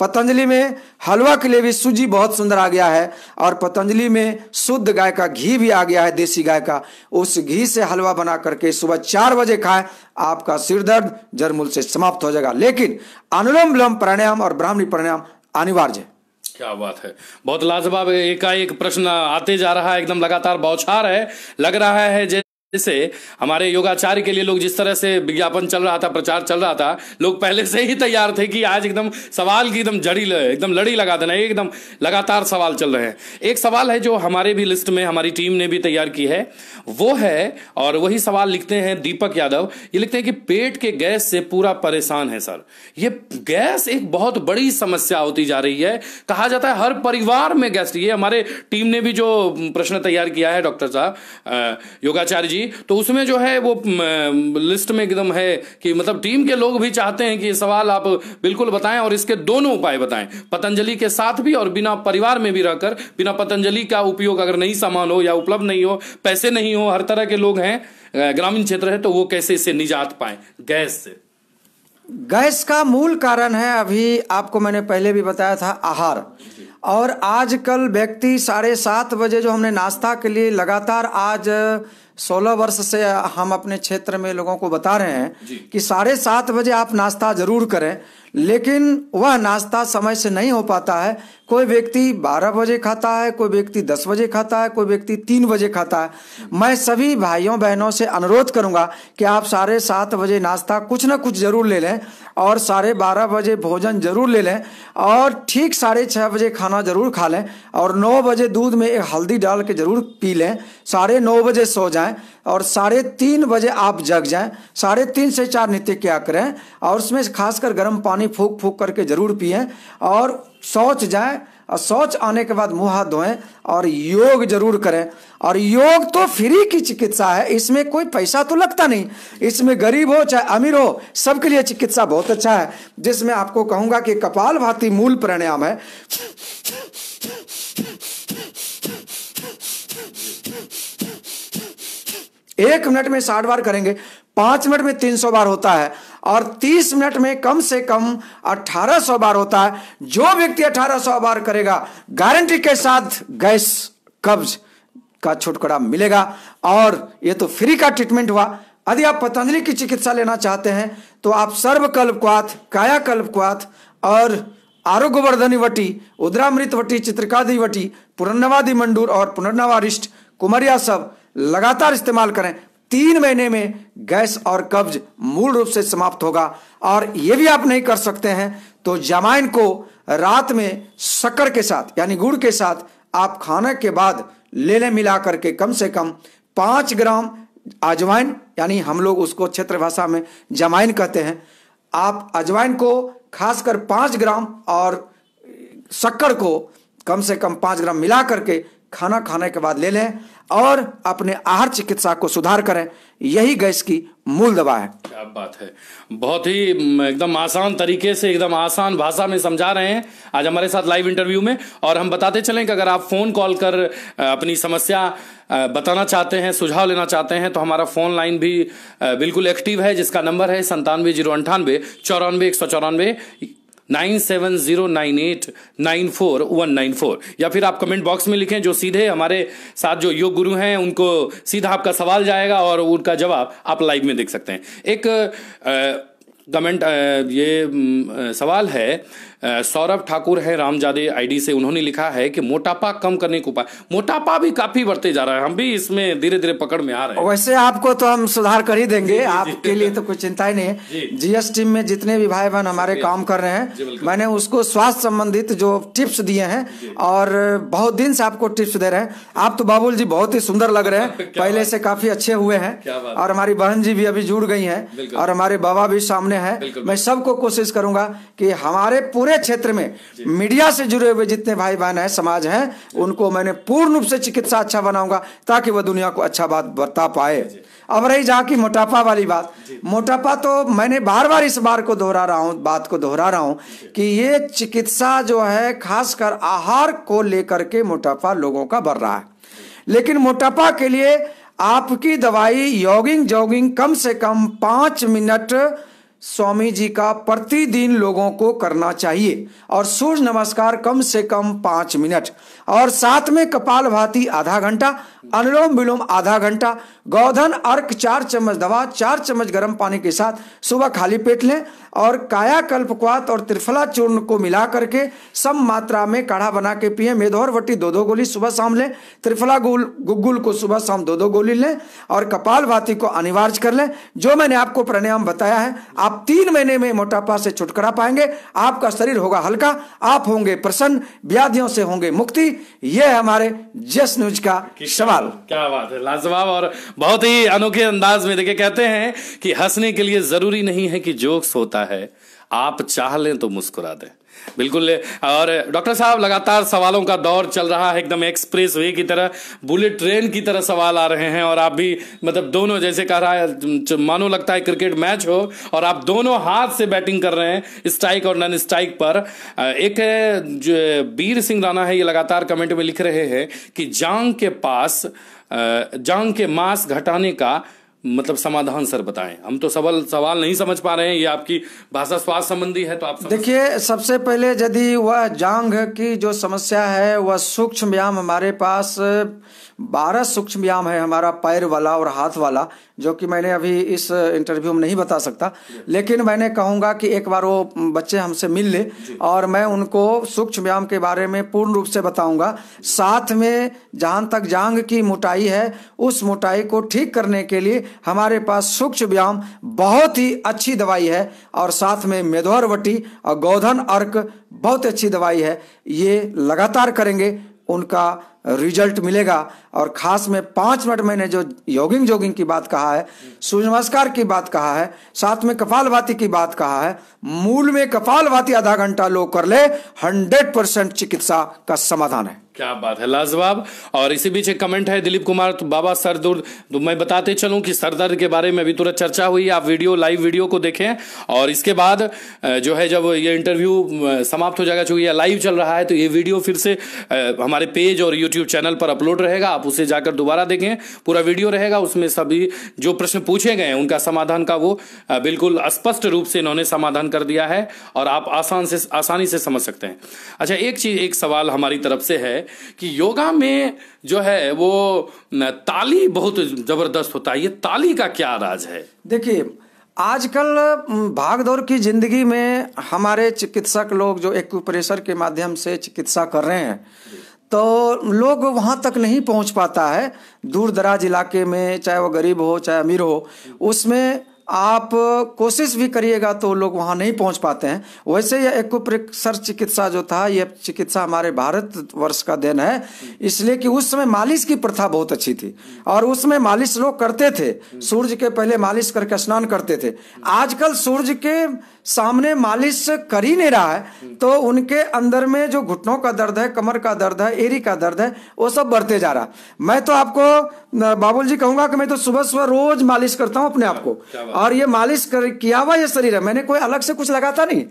पतंजलि में हलवा के लिए भी सूजी बहुत सुंदर आ गया है और पतंजलि में शुद्ध गाय का घी भी आ गया है देसी गाय का उस घी से हलवा बना करके सुबह चार बजे खाएं आपका सिर दर्द जरमूल से समाप्त हो जाएगा लेकिन अनुलोम विलोम प्राणायाम और ब्राह्मणी प्राणायाम अनिवार्य है क्या बात है बहुत लाजवाब एकाएक प्रश्न आते जा रहा है एकदम लगातार बौछार है लग रहा है जैसे हमारे योगाचार्य के लिए लोग जिस तरह से विज्ञापन चल रहा था प्रचार चल रहा था लोग पहले से ही तैयार थे कि आज एकदम सवाल की एकदम जड़ी एकदम लड़ी लगा देना एकदम लगातार सवाल चल रहे हैं एक सवाल है जो हमारे भी लिस्ट में हमारी टीम ने भी तैयार की है वो है और वही सवाल लिखते हैं दीपक यादव ये लिखते हैं कि पेट के गैस से पूरा परेशान है सर ये गैस एक बहुत बड़ी समस्या होती जा रही है कहा जाता है हर परिवार में गैस ये हमारे टीम ने भी जो प्रश्न तैयार किया है डॉक्टर साहब योगाचार्य जी तो उसमें जो है वो लिस्ट में एकदम है कि मतलब टीम के लोग भी चाहते हैं कि ये सवाल आप बिल्कुल बताएं और इसके दोनों उपाय बताएं पतंजलि के साथ भी और बिना परिवार में भी रहकर बिना पतंजलि का उपयोग अगर नहीं सामान हो या उपलब्ध नहीं हो पैसे नहीं हो हर तरह के लोग हैं ग्रामीण क्षेत्र है तो वो कैसे इसे निजात पाए गैस से गैस का मूल कारण है अभी आपको मैंने पहले भी बताया था आहार और आजकल व्यक्ति साढ़े सात बजे जो हमने नाश्ता के लिए लगातार आज सोलह वर्ष से हम अपने क्षेत्र में लोगों को बता रहे हैं कि साढ़े सात बजे आप नाश्ता जरूर करें लेकिन वह नाश्ता समय से नहीं हो पाता है कोई व्यक्ति 12 बजे खाता है कोई व्यक्ति 10 बजे खाता है कोई व्यक्ति 3 बजे खाता है मैं सभी भाइयों बहनों से अनुरोध करूंगा कि आप साढ़े सात बजे नाश्ता कुछ ना कुछ जरूर ले लें और साढ़े बारह बजे भोजन जरूर ले लें और ठीक साढ़े छः बजे खाना जरूर खा लें और नौ बजे दूध में एक हल्दी डाल के जरूर पी लें साढ़े नौ बजे सो जाएं और साढ़े तीन बजे आप जग जाएं साढ़े तीन से चार नित्य क्या करें और उसमें खासकर गर्म पानी पानी फूक फूक करके जरूर पिए और शौच जाए और शौच आने के बाद मुंह हाथ धोएं और योग जरूर करें और योग तो फ्री की चिकित्सा है इसमें कोई पैसा तो लगता नहीं इसमें गरीब हो चाहे अमीर हो सबके लिए चिकित्सा बहुत अच्छा है जिसमें आपको कहूंगा कि कपाल भाती मूल प्राणायाम है एक मिनट में साठ बार करेंगे पांच मिनट में तीन सौ बार होता है और 30 मिनट में कम से कम 1800 बार होता है जो व्यक्ति 1800 बार करेगा गारंटी के साथ गैस कब्ज का छुटकारा मिलेगा और ये तो फ्री का ट्रीटमेंट हुआ यदि आप पतंजलि की चिकित्सा लेना चाहते हैं तो आप सर्वकल्प क्वाथ कायाकल्प क्वाथ और आरोग्यवर्धनी वटी उद्रामृत वटी चित्रकादी वटी पुनर्नवादी मंडूर और पुनर्नवारिष्ट कुमरिया सब लगातार इस्तेमाल करें तीन महीने में गैस और कब्ज मूल रूप से समाप्त होगा और ये भी आप नहीं कर सकते हैं तो जमाइन को रात में शक्कर के साथ यानी गुड़ के साथ आप खाने के बाद लेने मिला करके कम से कम पांच ग्राम अजवाइन यानी हम लोग उसको क्षेत्र भाषा में जमाइन कहते हैं आप अजवाइन को खासकर पांच ग्राम और शक्कर को कम से कम पांच ग्राम मिला करके खाना खाने के बाद ले लें और अपने आहार चिकित्सा को सुधार करें यही गैस की मूल दवा है क्या बात है बहुत ही एकदम आसान तरीके से एकदम आसान भाषा में समझा रहे हैं आज हमारे साथ लाइव इंटरव्यू में और हम बताते चलें कि अगर आप फोन कॉल कर अपनी समस्या बताना चाहते हैं सुझाव लेना चाहते हैं तो हमारा फोन लाइन भी बिल्कुल एक्टिव है जिसका नंबर है संतानवे जीरो अंठानवे चौरानवे एक सौ चौरानवे nine seven zero nine eight nine four one nine four या फिर आप कमेंट बॉक्स में लिखें जो सीधे हमारे साथ जो योग गुरु हैं उनको सीधा आपका सवाल जाएगा और उनका जवाब आप लाइव में देख सकते हैं एक कमेंट ये सवाल है सौरभ ठाकुर हैं रामजादे आईडी से उन्होंने लिखा है कि मोटापा कम करने के उपाय मोटापा भी काफी बढ़ते जा रहा है हम भी इसमें धीरे धीरे पकड़ में आ रहे हैं वैसे आपको तो हम सुधार कर ही देंगे आपके लिए तो कोई चिंता ही नहीं है जीएसटी में जितने भी भाई बहन हमारे काम कर रहे हैं मैंने उसको स्वास्थ्य संबंधित जो टिप्स दिए हैं और बहुत दिन से आपको टिप्स दे रहे हैं आप तो बाबुल जी बहुत ही सुंदर लग रहे हैं पहले से काफी अच्छे हुए हैं और हमारी बहन जी भी अभी जुड़ गई है और हमारे बाबा भी सामने है मैं सबको कोशिश करूंगा कि हमारे पूरे पूरे क्षेत्र में मीडिया से जुड़े हुए जितने भाई बहन हैं समाज हैं उनको मैंने पूर्ण रूप से चिकित्सा अच्छा बनाऊंगा ताकि वह दुनिया को अच्छा बात बता पाए अब रही जहाँ की मोटापा वाली बात मोटापा तो मैंने बार बार इस बार को दोहरा रहा हूँ बात को दोहरा रहा हूँ कि ये चिकित्सा जो है खासकर आहार को लेकर के मोटापा लोगों का बढ़ रहा है लेकिन मोटापा के लिए आपकी दवाई योगिंग जॉगिंग कम से कम पाँच मिनट स्वामी जी का प्रतिदिन लोगों को करना चाहिए और सूर्य नमस्कार कम से कम पांच मिनट और साथ में कपाल भाती आधा घंटा अनुलोम विलोम आधा घंटा गौधन अर्क चार चम्मच दवा चार चम्मच गर्म पानी के साथ सुबह खाली पेट लें और काया कल्पक्वात और त्रिफला चूर्ण को मिला करके सम मात्रा में काढ़ा बना के पिए मेधोर वटी दो दो गोली सुबह शाम लें त्रिफला गुल गुगुल को सुबह शाम दो दो गोली लें और कपाल भाती को अनिवार्य कर लें जो मैंने आपको प्राणायाम बताया है आप तीन महीने में मोटापा से छुटकारा पाएंगे आपका शरीर होगा हल्का आप होंगे प्रसन्न व्याधियों से होंगे मुक्ति यह हमारे जस न्यूज का सवाल कमाल क्या बात है लाजवाब और बहुत ही अनोखे अंदाज में देखिए कहते हैं कि हंसने के लिए जरूरी नहीं है कि जोक्स होता है आप चाह लें तो मुस्कुरा दें बिल्कुल और डॉक्टर साहब लगातार सवालों का दौर चल रहा है एकदम एक्सप्रेस वे की तरह बुलेट ट्रेन की तरह सवाल आ रहे हैं और आप भी मतलब दोनों जैसे कह रहा है मानो लगता है क्रिकेट मैच हो और आप दोनों हाथ से बैटिंग कर रहे हैं स्ट्राइक और नॉन स्ट्राइक पर एक जो वीर सिंह राणा है ये लगातार कमेंट में लिख रहे हैं कि जांग के पास जांग के मास घटाने का मतलब समाधान सर बताएं हम तो सवाल सवाल नहीं समझ पा रहे हैं ये आपकी भाषा स्वास्थ्य संबंधी है तो आप देखिए सबसे पहले यदि वह जांघ की जो समस्या है वह सूक्ष्म व्यायाम हमारे पास बारह सूक्ष्म व्यायाम है हमारा पैर वाला और हाथ वाला जो कि मैंने अभी इस इंटरव्यू में नहीं बता सकता लेकिन मैंने कहूँगा कि एक बार वो बच्चे हमसे मिल ले और मैं उनको सूक्ष्म व्यायाम के बारे में पूर्ण रूप से बताऊंगा साथ में जहाँ तक जांग की मोटाई है उस मोटाई को ठीक करने के लिए हमारे पास सूक्ष्म व्यायाम बहुत ही अच्छी दवाई है और साथ में मेधोरवटी और गौधन अर्क बहुत अच्छी दवाई है ये लगातार करेंगे उनका रिजल्ट मिलेगा और खास में पांच मिनट मैंने जो योगिंग जोगिंग की बात कहा है सूर्य नमस्कार की बात कहा है साथ में कपाल भाती की बात कहा है मूल में कपाल वाती आधा घंटा लोग कर ले हंड्रेड परसेंट चिकित्सा का समाधान है क्या बात है लाजवाब और इसी बीच एक कमेंट है दिलीप कुमार तो बाबा सर दर्द तो मैं बताते चलूं कि सर दर्द के बारे में अभी तुरंत चर्चा हुई आप वीडियो लाइव वीडियो को देखें और इसके बाद जो है जब ये इंटरव्यू समाप्त हो जाएगा चूंकि लाइव चल रहा है तो ये वीडियो फिर से हमारे पेज और यूट्यूब यूट्यूब चैनल पर अपलोड रहेगा आप उसे जाकर दोबारा देखें पूरा वीडियो रहेगा उसमें सभी जो प्रश्न पूछे गए हैं उनका समाधान का वो बिल्कुल स्पष्ट रूप से इन्होंने समाधान कर दिया है और आप आसान से आसानी से समझ सकते हैं अच्छा एक चीज एक सवाल हमारी तरफ से है कि योगा में जो है वो ताली बहुत जबरदस्त होता है ये ताली का क्या राज है देखिए आजकल भागदौड़ की जिंदगी में हमारे चिकित्सक लोग जो एक्यूप्रेशर के माध्यम से चिकित्सा कर रहे हैं तो लोग वहाँ तक नहीं पहुँच पाता है दूर दराज इलाके में चाहे वो गरीब हो चाहे अमीर हो उसमें आप कोशिश भी करिएगा तो लोग वहाँ नहीं पहुँच पाते हैं वैसे यह एक्यूप्रेशर चिकित्सा जो था यह चिकित्सा हमारे भारत वर्ष का देन है इसलिए कि उस समय मालिश की प्रथा बहुत अच्छी थी और उसमें मालिश लोग करते थे हम्म। सूर्य के पहले मालिश करके स्नान करते थे आजकल सूर्य के सामने मालिश कर ही नहीं रहा है तो उनके अंदर में जो घुटनों का दर्द है कमर का दर्द है एरी का दर्द है वो सब बढ़ते जा रहा मैं तो आपको बाबुल जी कहूंगा कि मैं तो सुबह सुबह रोज मालिश करता हूँ अपने आप को और ये मालिश कर, किया हुआ ये शरीर है मैंने कोई अलग से कुछ लगाता नहीं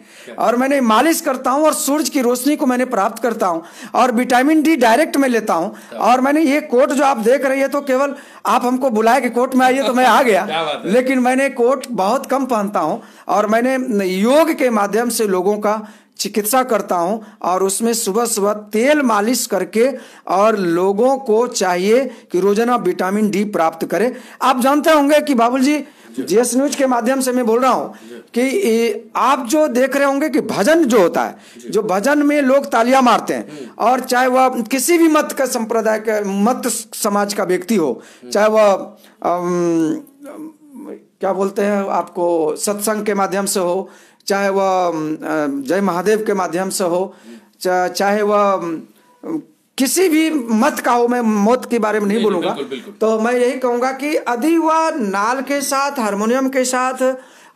और मैंने मालिश करता हूँ और सूरज की रोशनी को मैंने प्राप्त करता हूँ और विटामिन डी डायरेक्ट में लेता हूँ और मैंने ये कोट जो आप देख रही है तो केवल आप हमको बुलाए कि कोट में आइए तो मैं आ गया लेकिन मैंने कोट बहुत कम पहनता हूँ और मैंने मैं योग के माध्यम से लोगों का चिकित्सा करता हूं और उसमें सुबह सुबह तेल मालिश करके और लोगों को चाहिए कि रोजाना विटामिन डी प्राप्त करें आप जानते होंगे कि बाबुल जी जीएस न्यूज के माध्यम से मैं बोल रहा हूं कि आप जो देख रहे होंगे कि भजन जो होता है जो भजन में लोग तालियां मारते हैं हम्म। और चाहे वह किसी भी मत का संप्रदाय का मत समाज का व्यक्ति हो हम्म। चाहे वह क्या बोलते हैं आपको सत्संग के माध्यम से हो चाहे वह जय महादेव के माध्यम से हो चाहे वह किसी भी मत का हो मैं मौत के बारे में नहीं बोलूंगा तो मैं यही कहूंगा कि यदि वह नाल के साथ हारमोनियम के साथ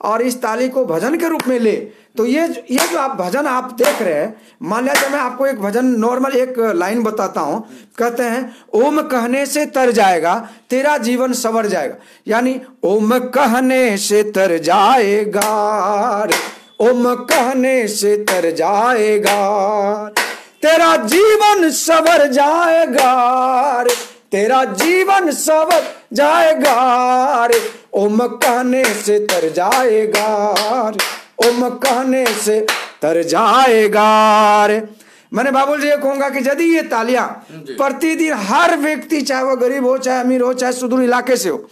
और इस ताली को भजन के रूप में ले तो ये ये जो आप भजन आप देख रहे हैं मान लिया मैं आपको एक भजन नॉर्मल एक लाइन बताता हूं कहते हैं ओम कहने से तर जाएगा तेरा जीवन सवर जाएगा यानी ओम कहने से तर जाएगा ओम कहने से तर जाएगा तेरा जीवन सवर जाएगा तेरा जीवन सवर जाएगा रे ओ मकाने से तर जाएगा रे ओम कहने से तर जाएगा रे मैंने बाबुल जी ये कहूंगा कि यदि ये तालियां प्रतिदिन हर व्यक्ति चाहे वो गरीब हो चाहे अमीर हो चाहे सुदूर इलाके से हो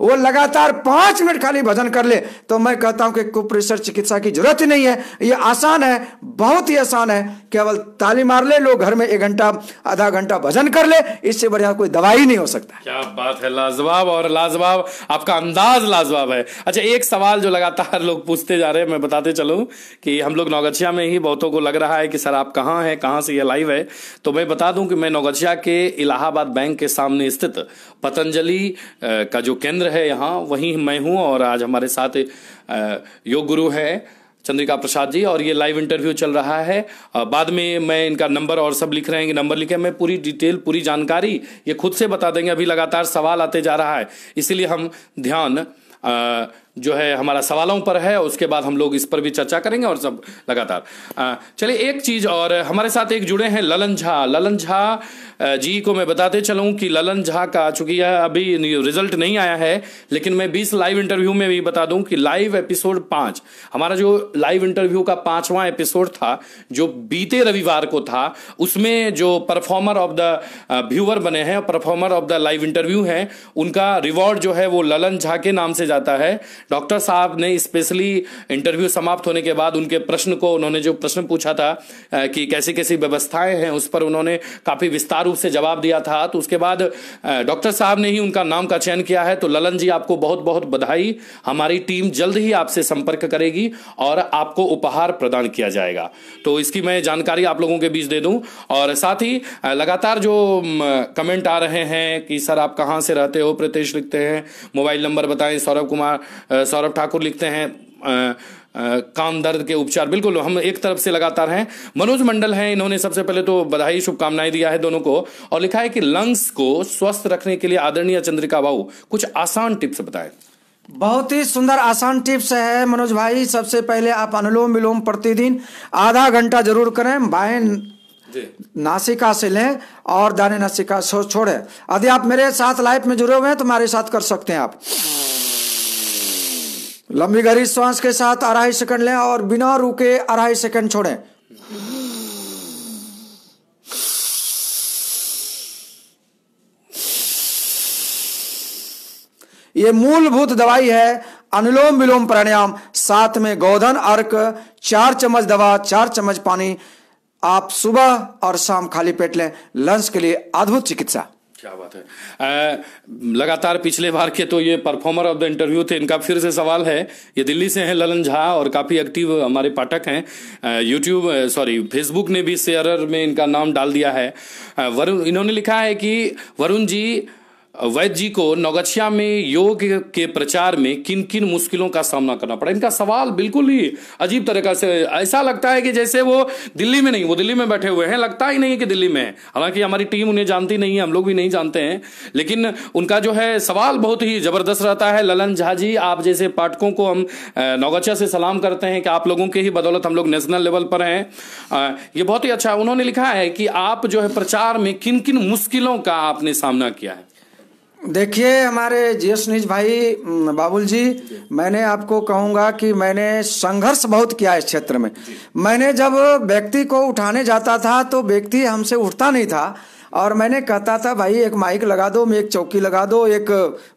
वो लगातार पांच मिनट खाली भजन कर ले तो मैं कहता हूं कि कुप्रेशर चिकित्सा की जरूरत ही नहीं है ये आसान है बहुत ही आसान है केवल ताली मार ले लोग घर में एक घंटा आधा घंटा भजन कर ले इससे बढ़िया कोई दवाई नहीं हो सकता क्या बात है लाजवाब और लाजवाब आपका अंदाज लाजवाब है अच्छा एक सवाल जो लगातार लोग पूछते जा रहे हैं मैं बताते चलू कि हम लोग नौगछिया में ही बहुतों को लग रहा है कि सर आप कहाँ है कहाँ से ये लाइव है तो मैं बता दूं कि मैं नौगछिया के इलाहाबाद बैंक के सामने स्थित पतंजलि का जो केंद्र चंद्र है यहाँ वहीं मैं हूँ और आज हमारे साथ योग गुरु है चंद्रिका प्रसाद जी और ये लाइव इंटरव्यू चल रहा है बाद में मैं इनका नंबर और सब लिख रहे हैं नंबर लिखे मैं पूरी डिटेल पूरी जानकारी ये खुद से बता देंगे अभी लगातार सवाल आते जा रहा है इसीलिए हम ध्यान आ, जो है हमारा सवालों पर है उसके बाद हम लोग इस पर भी चर्चा करेंगे और सब लगातार चलिए एक चीज़ और हमारे साथ एक जुड़े हैं ललन झा ललन झा जी को मैं बताते चलूं कि ललन झा का चूंकि यह अभी रिजल्ट नहीं आया है लेकिन मैं बीस लाइव इंटरव्यू में भी बता दूं कि लाइव एपिसोड पांच हमारा जो लाइव इंटरव्यू का पांचवा एपिसोड था जो बीते रविवार को था उसमें जो परफॉर्मर ऑफ द व्यूअर बने हैं performer of the live interview हैं उनका रिवॉर्ड जो है वो ललन झा के नाम से जाता है डॉक्टर साहब ने स्पेशली इंटरव्यू समाप्त होने के बाद उनके प्रश्न को उन्होंने जो प्रश्न पूछा था कि कैसी कैसी व्यवस्थाएं हैं उस पर उन्होंने काफ़ी विस्तार रूप से जवाब दिया था तो उसके बाद डॉक्टर साहब ने ही उनका नाम का चयन किया है तो ललन जी आपको बहुत बहुत बधाई हमारी टीम जल्द ही आपसे संपर्क करेगी और आपको उपहार प्रदान किया जाएगा तो इसकी मैं जानकारी आप लोगों के बीच दे दूं और साथ ही लगातार जो कमेंट आ रहे हैं कि सर आप कहाँ से रहते हो प्रतेश लिखते हैं मोबाइल नंबर बताएं सौरभ कुमार सौरभ ठाकुर लिखते हैं आ, काम दर्द के उपचार बिल्कुल हम एक तरफ से लगातार हैं मनोज मंडल हैं इन्होंने सबसे पहले तो बधाई शुभकामनाएं दिया है दोनों को और लिखा है कि लंग्स को स्वस्थ रखने के लिए आदरणीय चंद्रिका बाबू कुछ आसान टिप्स बताएं बहुत ही सुंदर आसान टिप्स है मनोज भाई सबसे पहले आप अनुलोम विलोम प्रतिदिन आधा घंटा जरूर करें बाएं नासिका से लें और दाने नासिका छोड़ें यदि आप मेरे साथ लाइफ में जुड़े हुए हैं तो मेरे साथ कर सकते हैं आप लंबी गहरी श्वास के साथ अढ़ाई सेकंड लें और बिना रुके अढ़ाई सेकंड छोड़ें ये मूलभूत दवाई है अनुलोम विलोम प्राणायाम साथ में गोधन अर्क चार चम्मच दवा चार चम्मच पानी आप सुबह और शाम खाली पेट लें लंच के लिए अद्भुत चिकित्सा क्या बात है आ, लगातार पिछले बार के तो ये परफॉर्मर ऑफ द इंटरव्यू थे इनका फिर से सवाल है ये दिल्ली से हैं ललन झा और काफ़ी एक्टिव हमारे पाठक हैं यूट्यूब सॉरी फेसबुक ने भी शेयर में इनका नाम डाल दिया है वरुण इन्होंने लिखा है कि वरुण जी वैद्य जी को नौगछिया में योग के प्रचार में किन किन मुश्किलों का सामना करना पड़ा इनका सवाल बिल्कुल ही अजीब तरीका से ऐसा लगता है कि जैसे वो दिल्ली में नहीं वो दिल्ली में बैठे हुए हैं लगता ही नहीं कि दिल्ली में हालांकि हमारी टीम उन्हें जानती नहीं है हम लोग भी नहीं जानते हैं लेकिन उनका जो है सवाल बहुत ही जबरदस्त रहता है ललन झा जी आप जैसे पाठकों को हम नौगछिया से सलाम करते हैं कि आप लोगों के ही बदौलत हम लोग नेशनल लेवल पर हैं ये बहुत ही अच्छा उन्होंने लिखा है कि आप जो है प्रचार में किन किन मुश्किलों का आपने सामना किया है देखिए हमारे जीएस निज भाई बाबुल जी मैंने आपको कहूँगा कि मैंने संघर्ष बहुत किया इस क्षेत्र में मैंने जब व्यक्ति को उठाने जाता था तो व्यक्ति हमसे उठता नहीं था और मैंने कहता था भाई एक माइक लगा दो एक चौकी लगा दो एक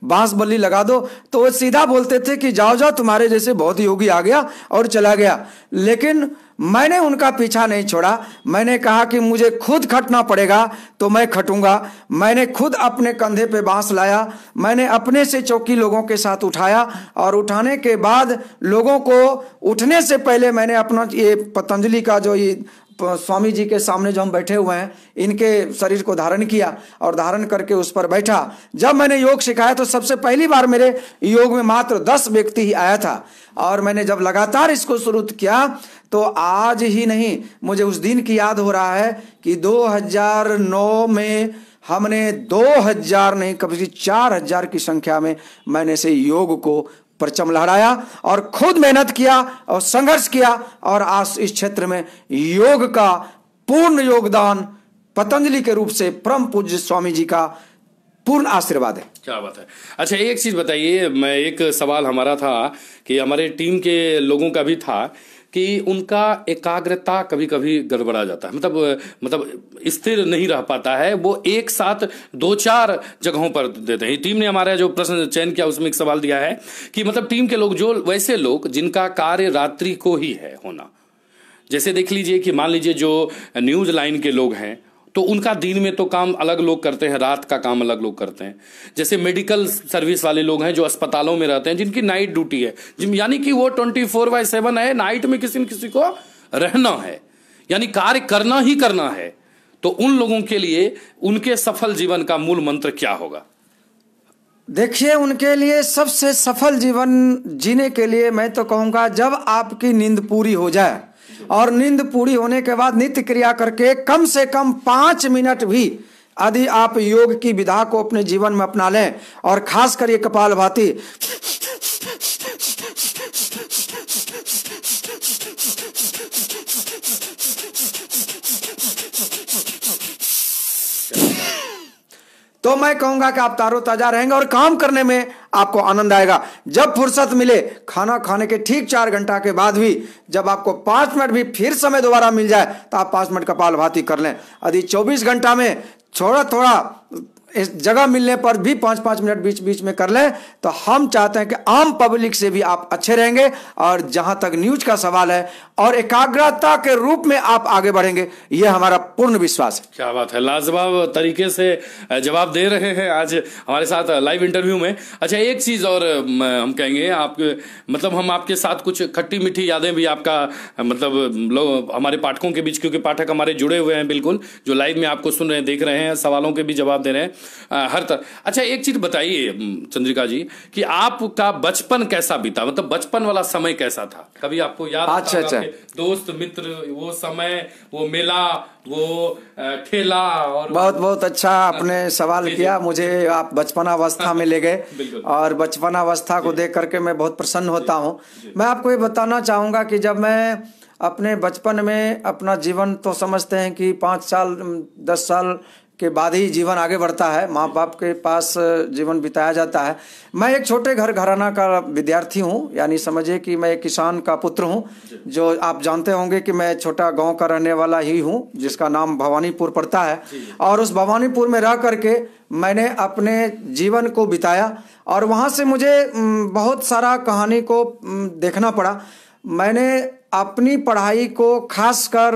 बांस बल्ली लगा दो तो वो सीधा बोलते थे कि जाओ जाओ तुम्हारे जैसे बहुत योगी आ गया और चला गया लेकिन मैंने उनका पीछा नहीं छोड़ा मैंने कहा कि मुझे खुद खटना पड़ेगा तो मैं खटूंगा मैंने खुद अपने कंधे पे बांस लाया मैंने अपने से चौकी लोगों के साथ उठाया और उठाने के बाद लोगों को उठने से पहले मैंने अपना ये पतंजलि का जो ये स्वामी जी के सामने जो हम बैठे हुए हैं इनके शरीर को धारण किया और धारण करके उस पर बैठा जब मैंने योग सिखाया तो सबसे पहली बार मेरे योग में मात्र दस व्यक्ति ही आया था और मैंने जब लगातार इसको शुरू किया तो आज ही नहीं मुझे उस दिन की याद हो रहा है कि 2009 में हमने 2000 नहीं कभी चार हजार की संख्या में मैंने से योग को परचम लहराया और खुद मेहनत किया और संघर्ष किया और आज इस क्षेत्र में योग का पूर्ण योगदान पतंजलि के रूप से परम पूज्य स्वामी जी का पूर्ण आशीर्वाद है क्या बात है अच्छा एक चीज बताइए मैं एक सवाल हमारा था कि हमारे टीम के लोगों का भी था कि उनका एकाग्रता कभी कभी गड़बड़ा जाता है मतलब मतलब स्थिर नहीं रह पाता है वो एक साथ दो चार जगहों पर देते हैं टीम ने हमारा जो प्रश्न चयन किया उसमें एक सवाल दिया है कि मतलब टीम के लोग जो वैसे लोग जिनका कार्य रात्रि को ही है होना जैसे देख लीजिए कि मान लीजिए जो न्यूज लाइन के लोग हैं तो उनका दिन में तो काम अलग लोग करते हैं रात का काम अलग लोग करते हैं जैसे मेडिकल सर्विस वाले लोग हैं जो अस्पतालों में रहते हैं जिनकी नाइट ड्यूटी है यानी कि वो ट्वेंटी फोर बाय सेवन है नाइट में किसी न किसी को रहना है यानी कार्य करना ही करना है तो उन लोगों के लिए उनके सफल जीवन का मूल मंत्र क्या होगा देखिए उनके लिए सबसे सफल जीवन जीने के लिए मैं तो कहूंगा जब आपकी नींद पूरी हो जाए और नींद पूरी होने के बाद नित्य क्रिया करके कम से कम पाँच मिनट भी यदि आप योग की विधा को अपने जीवन में अपना लें और खास कर ये कपाल भाती तो मैं कहूंगा कि आप तारो ताजा रहेंगे और काम करने में आपको आनंद आएगा जब फुर्सत मिले खाना खाने के ठीक चार घंटा के बाद भी जब आपको पांच मिनट भी फिर समय दोबारा मिल जाए तो आप पांच मिनट का पाल भाती कर लें यदि चौबीस घंटा में थोड़ा थोड़ा जगह मिलने पर भी पाँच पाँच मिनट बीच बीच में कर लें तो हम चाहते हैं कि आम पब्लिक से भी आप अच्छे रहेंगे और जहां तक न्यूज का सवाल है और एकाग्रता के रूप में आप आगे बढ़ेंगे ये हमारा पूर्ण विश्वास है क्या बात है लाजवाब तरीके से जवाब दे रहे हैं आज हमारे साथ लाइव इंटरव्यू में अच्छा एक चीज और हम कहेंगे आप मतलब हम आपके साथ कुछ खट्टी मीठी यादें भी आपका मतलब लोग हमारे पाठकों के बीच क्योंकि पाठक हमारे जुड़े हुए हैं बिल्कुल जो लाइव में आपको सुन रहे हैं देख रहे हैं सवालों के भी जवाब दे रहे हैं आ, हर तरह अच्छा एक चीज़ बताइए चंद्रिका जी कि आपका बचपन कैसा बीता मतलब बचपन वाला समय कैसा था कभी आपको याद अच्छा अच्छा दोस्त मित्र वो समय वो मेला वो ठेला और बहुत बहुत अच्छा हाँ। आपने सवाल किया मुझे आप बचपन अवस्था में ले गए और बचपन अवस्था को देख करके मैं बहुत प्रसन्न होता हूँ मैं आपको ये बताना चाहूंगा कि जब मैं अपने बचपन में अपना जीवन तो समझते हैं कि पाँच साल दस साल के बाद ही जीवन आगे बढ़ता है माँ बाप के पास जीवन बिताया जाता है मैं एक छोटे घर घराना का विद्यार्थी हूँ यानी समझिए कि मैं एक किसान का पुत्र हूँ जो आप जानते होंगे कि मैं छोटा गांव का रहने वाला ही हूँ जिसका नाम भवानीपुर पड़ता है और उस भवानीपुर में रह करके मैंने अपने जीवन को बिताया और वहाँ से मुझे बहुत सारा कहानी को देखना पड़ा मैंने अपनी पढ़ाई को खासकर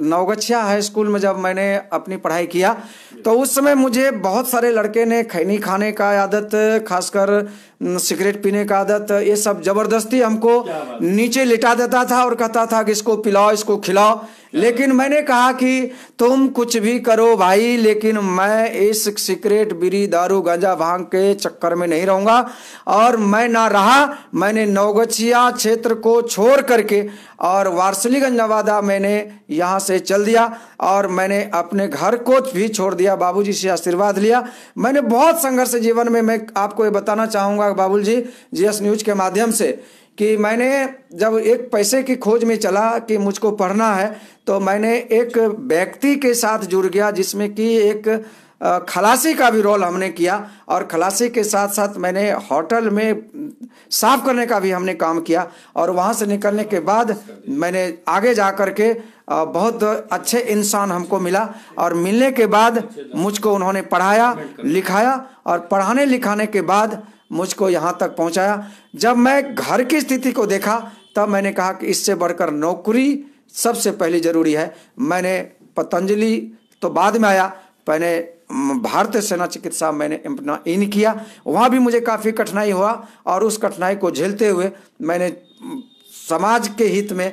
नवगछिया हाई स्कूल में जब मैंने अपनी पढ़ाई किया तो उस समय मुझे बहुत सारे लड़के ने खैनी खाने का आदत खासकर सिगरेट पीने का आदत ये सब जबरदस्ती हमको नीचे लिटा देता था और कहता था कि इसको पिलाओ इसको खिलाओ लेकिन मैंने कहा कि तुम कुछ भी करो भाई लेकिन मैं इस सिगरेट बीड़ी दारू गांजा भांग के चक्कर में नहीं रहूंगा और मैं ना रहा मैंने नवगछिया क्षेत्र को छोड़ करके और वारसलीगंज नवादा मैंने यहाँ से चल दिया और मैंने अपने घर को भी छोड़ दिया बाबूजी से आशीर्वाद लिया मैंने बहुत संघर्ष जीवन में मैं आपको ये बताना चाहूँगा अनुराग बाबुल जी जीएस न्यूज के माध्यम से कि मैंने जब एक पैसे की खोज में चला कि मुझको पढ़ना है तो मैंने एक व्यक्ति के साथ जुड़ गया जिसमें कि एक खलासी का भी रोल हमने किया और खलासी के साथ साथ मैंने होटल में साफ करने का भी हमने काम किया और वहाँ से निकलने के बाद मैंने आगे जा कर के बहुत अच्छे इंसान हमको मिला और मिलने के बाद मुझको उन्होंने पढ़ाया लिखाया और पढ़ाने लिखाने के बाद मुझको यहाँ तक पहुँचाया जब मैं घर की स्थिति को देखा तब मैंने कहा कि इससे बढ़कर नौकरी सबसे पहली ज़रूरी है मैंने पतंजलि तो बाद में आया पहले भारतीय सेना चिकित्सा मैंने अपना इन किया वहाँ भी मुझे काफ़ी कठिनाई हुआ और उस कठिनाई को झेलते हुए मैंने समाज के हित में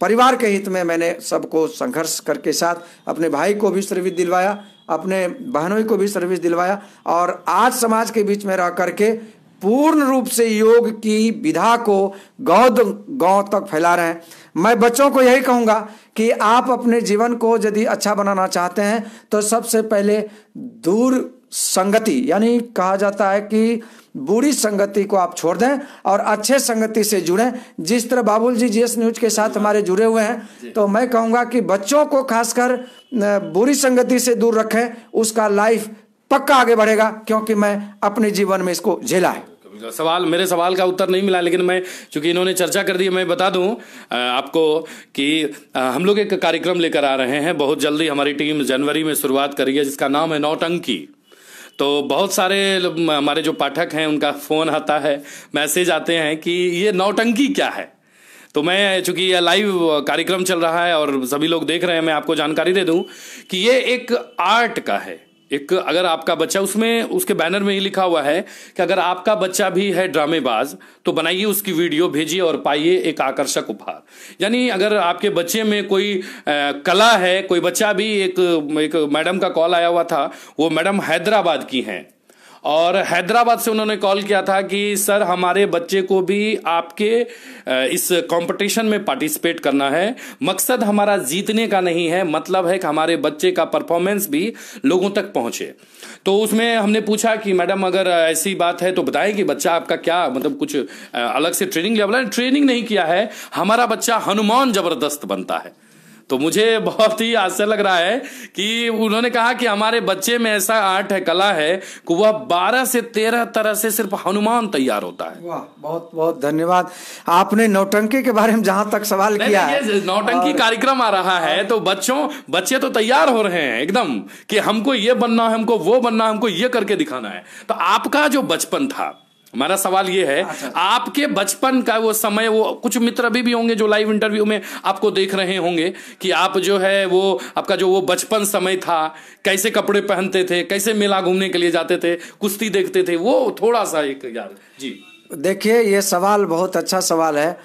परिवार के हित में मैंने सबको संघर्ष करके साथ अपने भाई को भी श्रीविद दिलवाया अपने बहनों को भी सर्विस दिलवाया और आज समाज के बीच में रह करके पूर्ण रूप से योग की विधा को गौद गांव तक फैला रहे हैं मैं बच्चों को यही कहूँगा कि आप अपने जीवन को यदि अच्छा बनाना चाहते हैं तो सबसे पहले दूर संगति यानी कहा जाता है कि बुरी संगति को आप छोड़ दें और अच्छे संगति से जुड़ें जिस तरह बाबुल जी जीएस न्यूज के साथ हमारे जुड़े हुए हैं तो मैं कहूंगा कि बच्चों को खासकर बुरी संगति से दूर रखें उसका लाइफ पक्का आगे बढ़ेगा क्योंकि मैं अपने जीवन में इसको झेला है सवाल मेरे सवाल का उत्तर नहीं मिला लेकिन मैं चूंकि इन्होंने चर्चा कर दी मैं बता दूं आपको कि हम लोग एक कार्यक्रम लेकर आ रहे हैं बहुत जल्दी हमारी टीम जनवरी में शुरुआत करी है जिसका नाम है नौटंकी तो बहुत सारे हमारे जो पाठक हैं उनका फ़ोन आता है मैसेज आते हैं कि ये नौटंकी क्या है तो मैं चूंकि यह लाइव कार्यक्रम चल रहा है और सभी लोग देख रहे हैं मैं आपको जानकारी दे दूं कि ये एक आर्ट का है एक अगर आपका बच्चा उसमें उसके बैनर में ही लिखा हुआ है कि अगर आपका बच्चा भी है ड्रामेबाज तो बनाइए उसकी वीडियो भेजिए और पाइए एक आकर्षक उपहार यानी अगर आपके बच्चे में कोई आ, कला है कोई बच्चा भी एक एक मैडम का कॉल आया हुआ था वो मैडम हैदराबाद की हैं और हैदराबाद से उन्होंने कॉल किया था कि सर हमारे बच्चे को भी आपके इस कंपटीशन में पार्टिसिपेट करना है मकसद हमारा जीतने का नहीं है मतलब है कि हमारे बच्चे का परफॉर्मेंस भी लोगों तक पहुंचे तो उसमें हमने पूछा कि मैडम अगर ऐसी बात है तो बताएं कि बच्चा आपका क्या मतलब कुछ अलग से ट्रेनिंग लिया बोला ट्रेनिंग नहीं किया है हमारा बच्चा हनुमान जबरदस्त बनता है तो मुझे बहुत ही आश्चर्य लग रहा है कि उन्होंने कहा कि हमारे बच्चे में ऐसा आर्ट है कला है कि वह बारह से तेरह तरह से सिर्फ हनुमान तैयार होता है वाह बहुत बहुत धन्यवाद आपने नौटंकी के बारे में जहां तक सवाल नहीं, किया नहीं, है नौटंकी और... कार्यक्रम आ रहा है तो बच्चों बच्चे तो तैयार हो रहे हैं एकदम कि हमको ये बनना है हमको वो बनना है हमको ये करके दिखाना है तो आपका जो बचपन था हमारा सवाल ये है अच्छा, अच्छा। आपके बचपन का वो समय वो कुछ मित्र अभी भी होंगे जो लाइव इंटरव्यू में आपको देख रहे होंगे कि आप जो है वो आपका जो वो बचपन समय था कैसे कपड़े पहनते थे कैसे मेला घूमने के लिए जाते थे कुश्ती देखते थे वो थोड़ा सा एक याद जी देखिए ये सवाल बहुत अच्छा सवाल है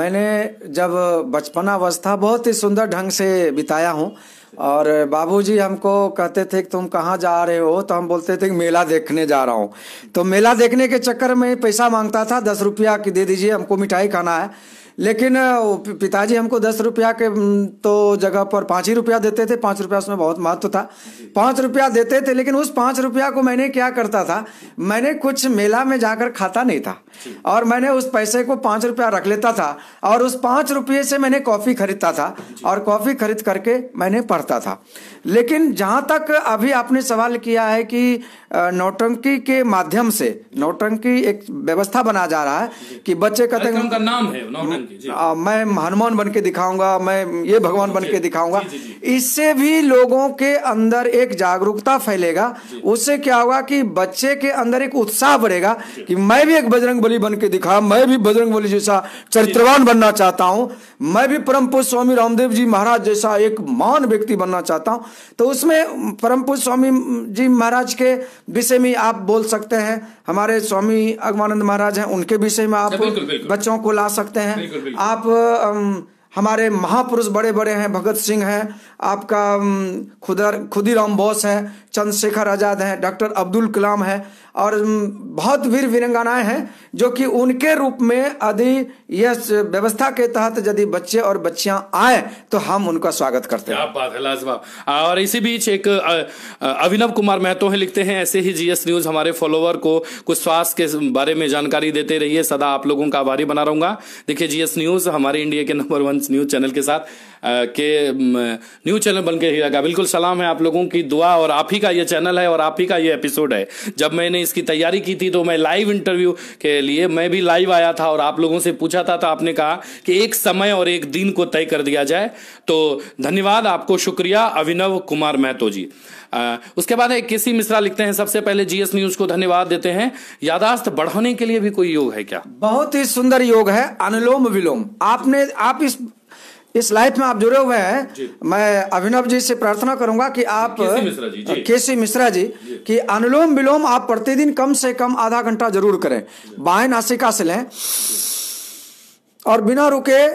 मैंने जब बचपना अवस्था बहुत ही सुंदर ढंग से बिताया हूँ और बाबूजी हमको कहते थे कि तुम कहाँ जा रहे हो तो हम बोलते थे कि मेला देखने जा रहा हूँ तो मेला देखने के चक्कर में पैसा मांगता था दस रुपया की दे दीजिए हमको मिठाई खाना है लेकिन पिताजी हमको दस रुपया के तो जगह पर पाँच ही रुपया देते थे पाँच रुपया उसमें बहुत महत्व था पाँच रुपया देते थे लेकिन उस पाँच रुपया को मैंने क्या करता था मैंने कुछ मेला में जाकर खाता नहीं था और मैंने उस पैसे को पाँच रुपया रख लेता था और उस पाँच रुपये से मैंने कॉफ़ी खरीदता था और कॉफ़ी खरीद करके मैंने पढ़ता था लेकिन जहाँ तक अभी आपने सवाल किया है कि नौटंकी के माध्यम से नौटंकी एक व्यवस्था बना जा रहा है कि बच्चे का नाम है आ, मैं हनुमान बन के दिखाऊंगा मैं ये भगवान बन के दिखाऊंगा इससे भी लोगों के अंदर एक जागरूकता फैलेगा उससे क्या होगा कि बच्चे के अंदर एक उत्साह बढ़ेगा कि मैं भी एक बजरंग बली बन के दिखा मैं भी बजरंग बली जैसा चरित्रवान बनना चाहता हूँ मैं भी परम पुष्प स्वामी रामदेव जी महाराज जैसा एक महान व्यक्ति बनना चाहता हूँ तो उसमें परम पुष्प स्वामी जी महाराज के विषय में आप बोल सकते हैं हमारे स्वामी अगमानंद महाराज हैं उनके विषय में आप बच्चों को ला सकते हैं आप हमारे महापुरुष बड़े बड़े हैं भगत सिंह हैं आपका खुदर खुदीराम बोस है चंद्रशेखर आज़ाद है डॉक्टर अब्दुल कलाम है और बहुत वीर वीरंगनाएं हैं जो कि उनके रूप में यदि यह व्यवस्था के तहत यदि बच्चे और बच्चियां आए तो हम उनका स्वागत करते हैं बात है लाजवाब और इसी बीच एक अभिनव कुमार महतो है लिखते हैं ऐसे ही जीएस न्यूज़ हमारे फॉलोवर को कुछ स्वास्थ्य के बारे में जानकारी देते रहिए सदा आप लोगों का आभारी बना रहूंगा देखिए जीएस न्यूज़ हमारे इंडिया के नंबर वन न्यूज़ चैनल के साथ के न्यूज़ चैनल बन के हीरा का बिल्कुल सलाम है आप लोगों की दुआ और आप ही का ये चैनल है और आप ही का ये एपिसोड है जब मैंने इसकी तैयारी की थी तो मैं लाइव इंटरव्यू के लिए मैं भी लाइव आया था और आप लोगों से पूछा था तो आपने कहा कि एक समय और एक दिन को तय कर दिया जाए तो धन्यवाद आपको शुक्रिया अभिनव कुमार महतो जी आ, उसके बाद एक केसी मिश्रा लिखते हैं सबसे पहले जीएस न्यूज को धन्यवाद देते हैं यादाश्त बढ़ाने के लिए भी कोई योग है क्या बहुत ही सुंदर योग है अनुलोम विलोम आपने आप इस इस लाइफ में आप जुड़े हुए हैं मैं अभिनव जी से प्रार्थना करूंगा कि आप के सी मिश्रा जी, जी, जी कि अनुलोम विलोम आप प्रतिदिन कम से कम आधा घंटा जरूर करें बाएं नासिका से लें और बिना रुके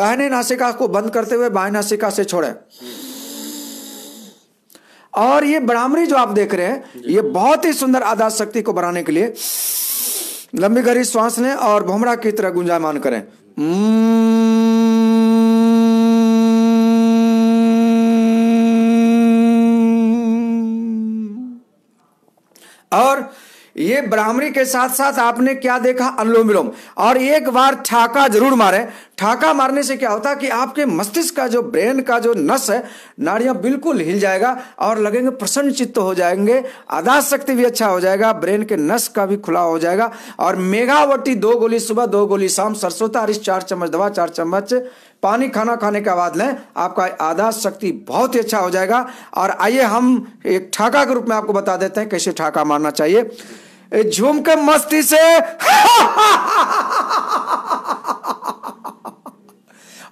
दाहिने नासिका को बंद करते हुए बाएं नासिका से छोड़ें और ये ब्राह्मणी जो आप देख रहे हैं ये बहुत ही सुंदर आदा शक्ति को बढ़ाने के लिए लंबी गहरी श्वास लें और भोमरा की तरह गुंजायमान करें और ये ब्राह्मणी के साथ साथ आपने क्या देखा अनुलोम विलोम और एक बार ठाका जरूर मारे ठाका मारने से क्या होता है कि आपके मस्तिष्क का जो ब्रेन का जो नस है नाड़ियाँ बिल्कुल हिल जाएगा और लगेंगे प्रसन्न चित्त हो जाएंगे आदा शक्ति भी अच्छा हो जाएगा ब्रेन के नस का भी खुला हो जाएगा और मेगावटी दो गोली सुबह दो गोली शाम सरसों तारिश चार चम्मच दवा चार चम्मच पानी खाना खाने के बाद लें आपका आधा शक्ति बहुत ही अच्छा हो जाएगा और आइए हम एक ठाका के रूप में आपको बता देते हैं कैसे ठाका मारना चाहिए झूम के मस्ती से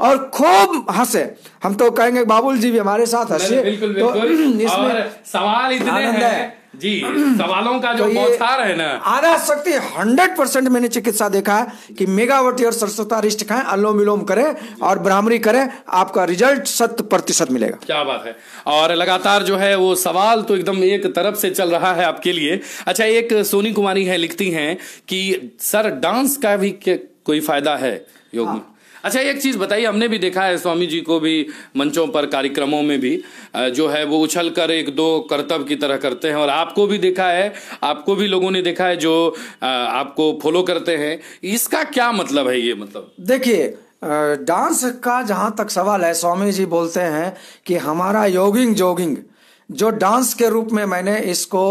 और खूब हंसे हम तो कहेंगे बाबुल जी भी हमारे साथ हंसे तो इसमें सवाल इतने हैं जी सवालों का जो तो बौछार है ना आधा शक्ति हंड्रेड परसेंट मैंने चिकित्सा देखा है कि मेगावटी और सरसोता रिष्ट खाएं अलोम विलोम करें और ब्राह्मणी करें आपका रिजल्ट शत प्रतिशत मिलेगा क्या बात है और लगातार जो है वो सवाल तो एकदम एक तरफ से चल रहा है आपके लिए अच्छा एक सोनी कुमारी है लिखती हैं कि सर डांस का भी कोई फायदा है योग हाँ। में अच्छा एक चीज़ बताइए हमने भी देखा है स्वामी जी को भी मंचों पर कार्यक्रमों में भी जो है वो उछल कर एक दो करतब की तरह करते हैं और आपको भी देखा है आपको भी लोगों ने देखा है जो आपको फॉलो करते हैं इसका क्या मतलब है ये मतलब देखिए डांस का जहाँ तक सवाल है स्वामी जी बोलते हैं कि हमारा योगिंग जोगिंग जो डांस के रूप में मैंने इसको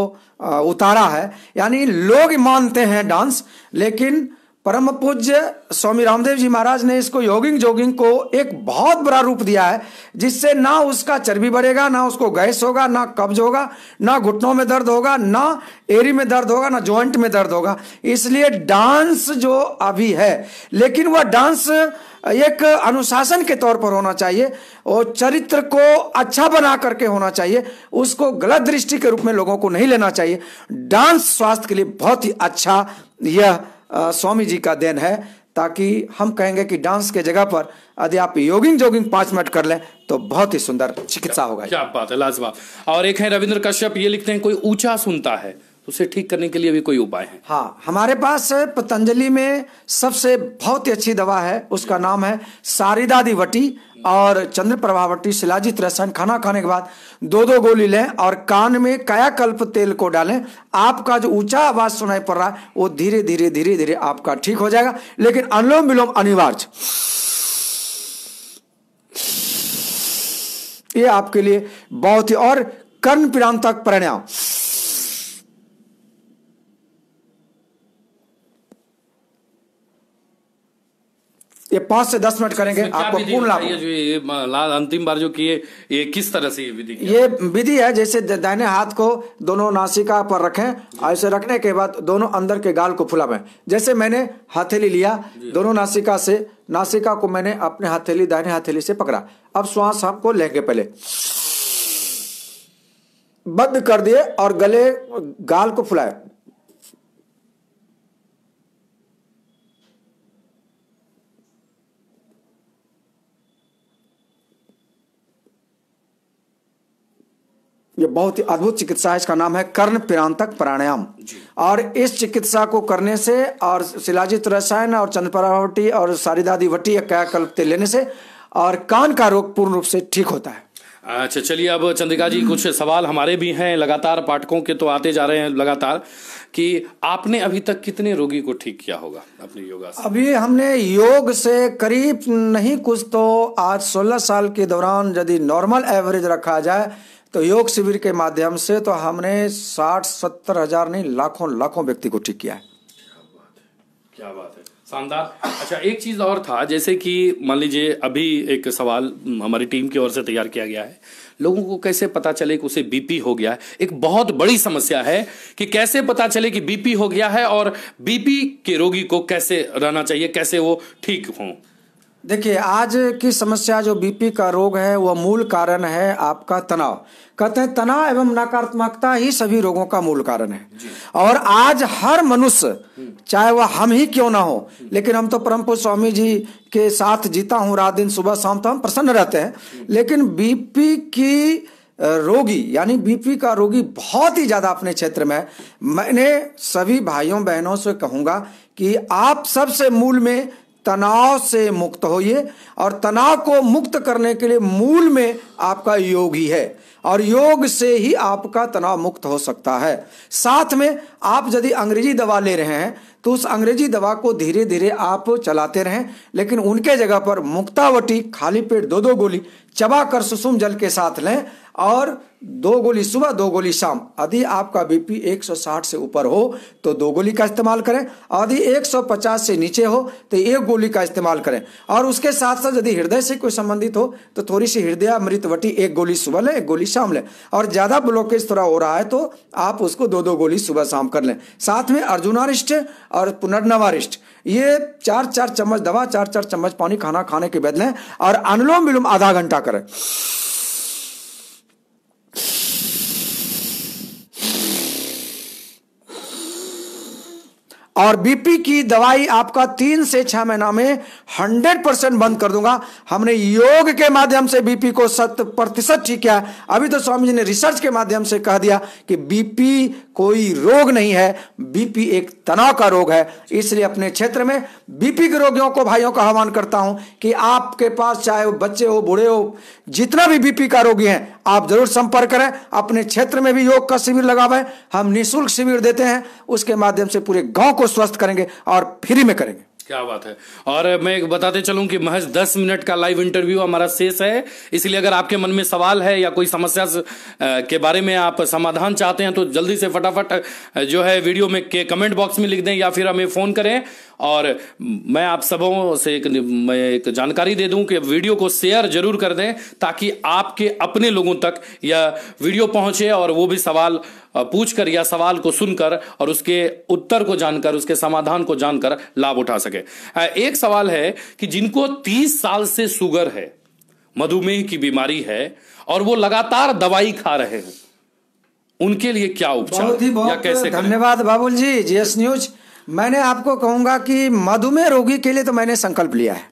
उतारा है यानी लोग मानते हैं डांस लेकिन परम पूज्य स्वामी रामदेव जी महाराज ने इसको योगिंग जोगिंग को एक बहुत बड़ा रूप दिया है जिससे ना उसका चर्बी बढ़ेगा ना उसको गैस होगा ना कब्ज होगा ना घुटनों में दर्द होगा ना एरी में दर्द होगा ना जॉइंट में दर्द होगा इसलिए डांस जो अभी है लेकिन वह डांस एक अनुशासन के तौर पर होना चाहिए और चरित्र को अच्छा बना करके होना चाहिए उसको गलत दृष्टि के रूप में लोगों को नहीं लेना चाहिए डांस स्वास्थ्य के लिए बहुत ही अच्छा यह स्वामी जी का देन है ताकि हम कहेंगे कि डांस के जगह पर यदि आप योगिंग जोगिंग पांच मिनट कर लें तो बहुत ही सुंदर चिकित्सा होगा क्या बात है लाजवाब और एक है रविंद्र कश्यप ये लिखते हैं कोई ऊंचा सुनता है तो उसे ठीक करने के लिए भी कोई उपाय है हाँ हमारे पास पतंजलि में सबसे बहुत ही अच्छी दवा है उसका नाम है सारिदादी वटी और चंद्र प्रभावती शिलाजित रसायन खाना खाने के बाद दो दो गोली लें और कान में कायाकल्प तेल को डालें आपका जो ऊंचा आवाज सुनाई पड़ रहा है वो धीरे धीरे धीरे धीरे आपका ठीक हो जाएगा लेकिन अनुलोम विलोम अनिवार्य ये आपके लिए बहुत ही और कर्ण प्राण तक प्राणायाम ये पांच से दस मिनट करेंगे आपको पूर्ण लाभ जो ये अंतिम बार जो किए ये किस तरह से ये विधि ये विधि है जैसे दाहिने हाथ को दोनों नासिका पर रखें और इसे रखने के बाद दोनों अंदर के गाल को फुलावे जैसे मैंने हथेली लिया दोनों नासिका से नासिका को मैंने अपने हथेली दाहिने हथेली से पकड़ा अब श्वास हमको लेंगे पहले बंद कर दिए और गले गाल को फुलाए ये बहुत ही अद्भुत चिकित्सा है इसका नाम है कर्ण पिरांतक प्राणायाम और इस चिकित्सा को करने से और शिलाजित रसायन और चंद्रपरावटी और सारिदादी वटी कायाकल्प लेने से और कान का रोग पूर्ण रूप से ठीक होता है अच्छा चलिए अब चंद्रिका जी कुछ सवाल हमारे भी हैं लगातार पाठकों के तो आते जा रहे हैं लगातार कि आपने अभी तक कितने रोगी को ठीक किया होगा अपने योगा से अभी हमने योग से करीब नहीं कुछ तो आज 16 साल के दौरान यदि नॉर्मल एवरेज रखा जाए तो योग शिविर के माध्यम से तो हमने साठ सत्तर हजार नहीं लाखों लाखों व्यक्ति को ठीक किया है क्या बात है शानदार अच्छा एक चीज और था जैसे कि मान लीजिए अभी एक सवाल हमारी टीम की ओर से तैयार किया गया है लोगों को कैसे पता चले कि उसे बीपी हो गया है एक बहुत बड़ी समस्या है कि कैसे पता चले कि बीपी हो गया है और बीपी के रोगी को कैसे रहना चाहिए कैसे वो ठीक हों देखिए आज की समस्या जो बीपी का रोग है वह मूल कारण है आपका तनाव कहते हैं तनाव एवं नकारात्मकता ही सभी रोगों का मूल कारण है और आज हर मनुष्य चाहे वह हम ही क्यों ना हो लेकिन हम तो परमपुर स्वामी जी के साथ जीता हूं रात दिन सुबह शाम तो हम प्रसन्न रहते हैं लेकिन बीपी की रोगी यानी बीपी का रोगी बहुत ही ज्यादा अपने क्षेत्र में मैंने सभी भाइयों बहनों से कहूंगा कि आप सबसे मूल में तनाव से मुक्त होइए और तनाव को मुक्त करने के लिए मूल में आपका योग ही है और योग से ही आपका तनाव मुक्त हो सकता है साथ में आप यदि अंग्रेजी दवा ले रहे हैं तो उस अंग्रेजी दवा को धीरे धीरे आप चलाते रहें लेकिन उनके जगह पर मुक्तावटी खाली पेट दो दो गोली चबा कर सुसुम जल के साथ लें और दो गोली सुबह दो गोली शाम यदि आपका बीपी 160 से ऊपर हो तो दो गोली का इस्तेमाल करें यदि 150 से नीचे हो तो एक गोली का इस्तेमाल करें और उसके साथ साथ यदि हृदय से कोई संबंधित हो तो थोड़ी सी हृदय मृतवटी एक गोली सुबह लें एक गोली शाम लें और ज़्यादा ब्लॉकेज थोड़ा हो रहा है तो आप उसको दो दो गोली सुबह शाम कर लें साथ में अर्जुनारिष्ट और पुनर्नवारिष्ट ये चार चार चम्मच दवा चार चार चम्मच पानी खाना खाने के बदले और अनुलोम विलोम आधा घंटा करें और बीपी की दवाई आपका तीन से छह महीना में हंड्रेड परसेंट बंद कर दूंगा हमने योग के माध्यम से बीपी को शत प्रतिशत ठीक किया अभी तो स्वामी जी ने रिसर्च के माध्यम से कह दिया कि बीपी कोई रोग नहीं है बीपी एक तनाव का रोग है इसलिए अपने क्षेत्र में बीपी के रोगियों को भाइयों का आह्वान करता हूं कि आपके पास चाहे वो बच्चे हो बूढ़े हो जितना भी बीपी का रोगी है आप जरूर संपर्क करें अपने क्षेत्र में भी योग का शिविर लगावें हम निशुल्क शिविर देते हैं उसके माध्यम से पूरे गांव को स्वस्थ करेंगे और फ्री में करेंगे क्या बात है और मैं बताते चलूं कि महज दस मिनट का लाइव इंटरव्यू हमारा शेष है इसलिए अगर आपके मन में सवाल है या कोई समस्या के बारे में आप समाधान चाहते हैं तो जल्दी से फटाफट जो है वीडियो में के कमेंट बॉक्स में लिख दें या फिर हमें फ़ोन करें और मैं आप सबों से एक मैं एक जानकारी दे दूं कि वीडियो को शेयर जरूर कर दें ताकि आपके अपने लोगों तक यह वीडियो पहुंचे और वो भी सवाल पूछकर या सवाल को सुनकर और उसके उत्तर को जानकर उसके समाधान को जानकर लाभ उठा सके एक सवाल है कि जिनको तीस साल से शुगर है मधुमेह की बीमारी है और वो लगातार दवाई खा रहे हैं उनके लिए क्या उपचार बहुत ही बहुत या कैसे धन्यवाद बाबुल जी जीएस न्यूज मैंने आपको कहूंगा कि मधुमेह रोगी के लिए तो मैंने संकल्प लिया है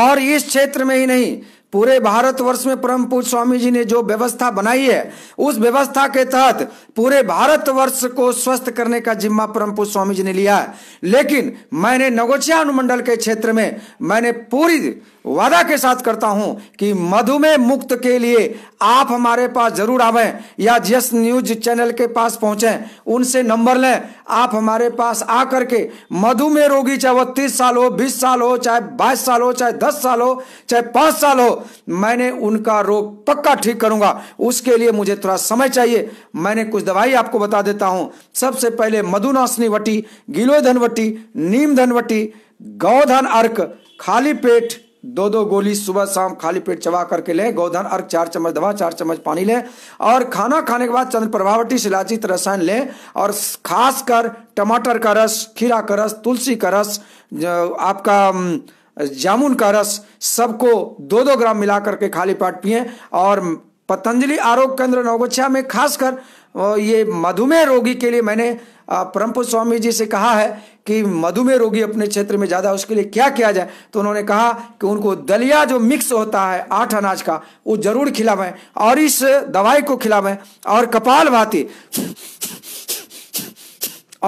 और इस क्षेत्र में ही नहीं पूरे भारतवर्ष में परम पूज स्वामी जी ने जो व्यवस्था बनाई है उस व्यवस्था के तहत पूरे भारतवर्ष को स्वस्थ करने का जिम्मा परम पूज स्वामी जी ने लिया है लेकिन मैंने नगोचिया अनुमंडल के क्षेत्र में मैंने पूरी वादा के साथ करता हूं कि मधुमेह मुक्त के लिए आप हमारे पास जरूर आवे या जस न्यूज चैनल के पास पहुंचे उनसे नंबर लें आप हमारे पास आकर के मधुमेह रोगी चाहे वो तीस साल हो बीस साल हो चाहे बाईस साल हो चाहे दस साल हो चाहे पांच साल हो मैंने उनका रोग पक्का ठीक करूंगा उसके लिए मुझे थोड़ा समय चाहिए मैंने कुछ दवाई आपको बता देता हूं सबसे पहले मधुनाशनी वटी गिलोय धनवटी नीम धनवटी गौधन अर्क खाली पेट दो दो गोली सुबह शाम खाली पेट चबा करके लें गोधन अर्घ चार चम्मच दवा चार चम्मच पानी लें और खाना खाने के बाद चंद्र प्रभावटी शिलाचित रसायन लें और खासकर टमाटर का रस खीरा का रस तुलसी का रस आपका जामुन का रस सबको दो दो ग्राम मिला करके खाली पेट पिए और पतंजलि आरोग्य केंद्र नवगछा में खासकर ये मधुमेह रोगी के लिए मैंने परमपुर स्वामी जी से कहा है कि मधुमेह रोगी अपने क्षेत्र में ज़्यादा उसके लिए क्या किया जाए तो उन्होंने कहा कि उनको दलिया जो मिक्स होता है आठ अनाज का वो जरूर खिलावें और इस दवाई को खिलावें और कपाल भाती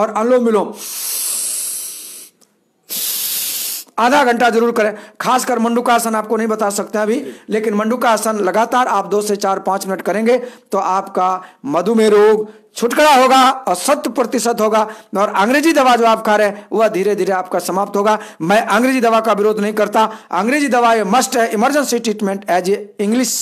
और अनुलोम विलोम आधा घंटा जरूर करें खासकर मंडुकासन आपको नहीं बता सकते अभी लेकिन मंडुकासन लगातार आप दो से चार पांच मिनट करेंगे तो आपका मधुमेह रोग छुटकारा होगा और शत प्रतिशत होगा और अंग्रेजी दवा जो आप खा रहे हैं वह धीरे धीरे आपका समाप्त होगा मैं अंग्रेजी दवा का विरोध नहीं करता अंग्रेजी दवा ये मस्ट है emergency treatment as a English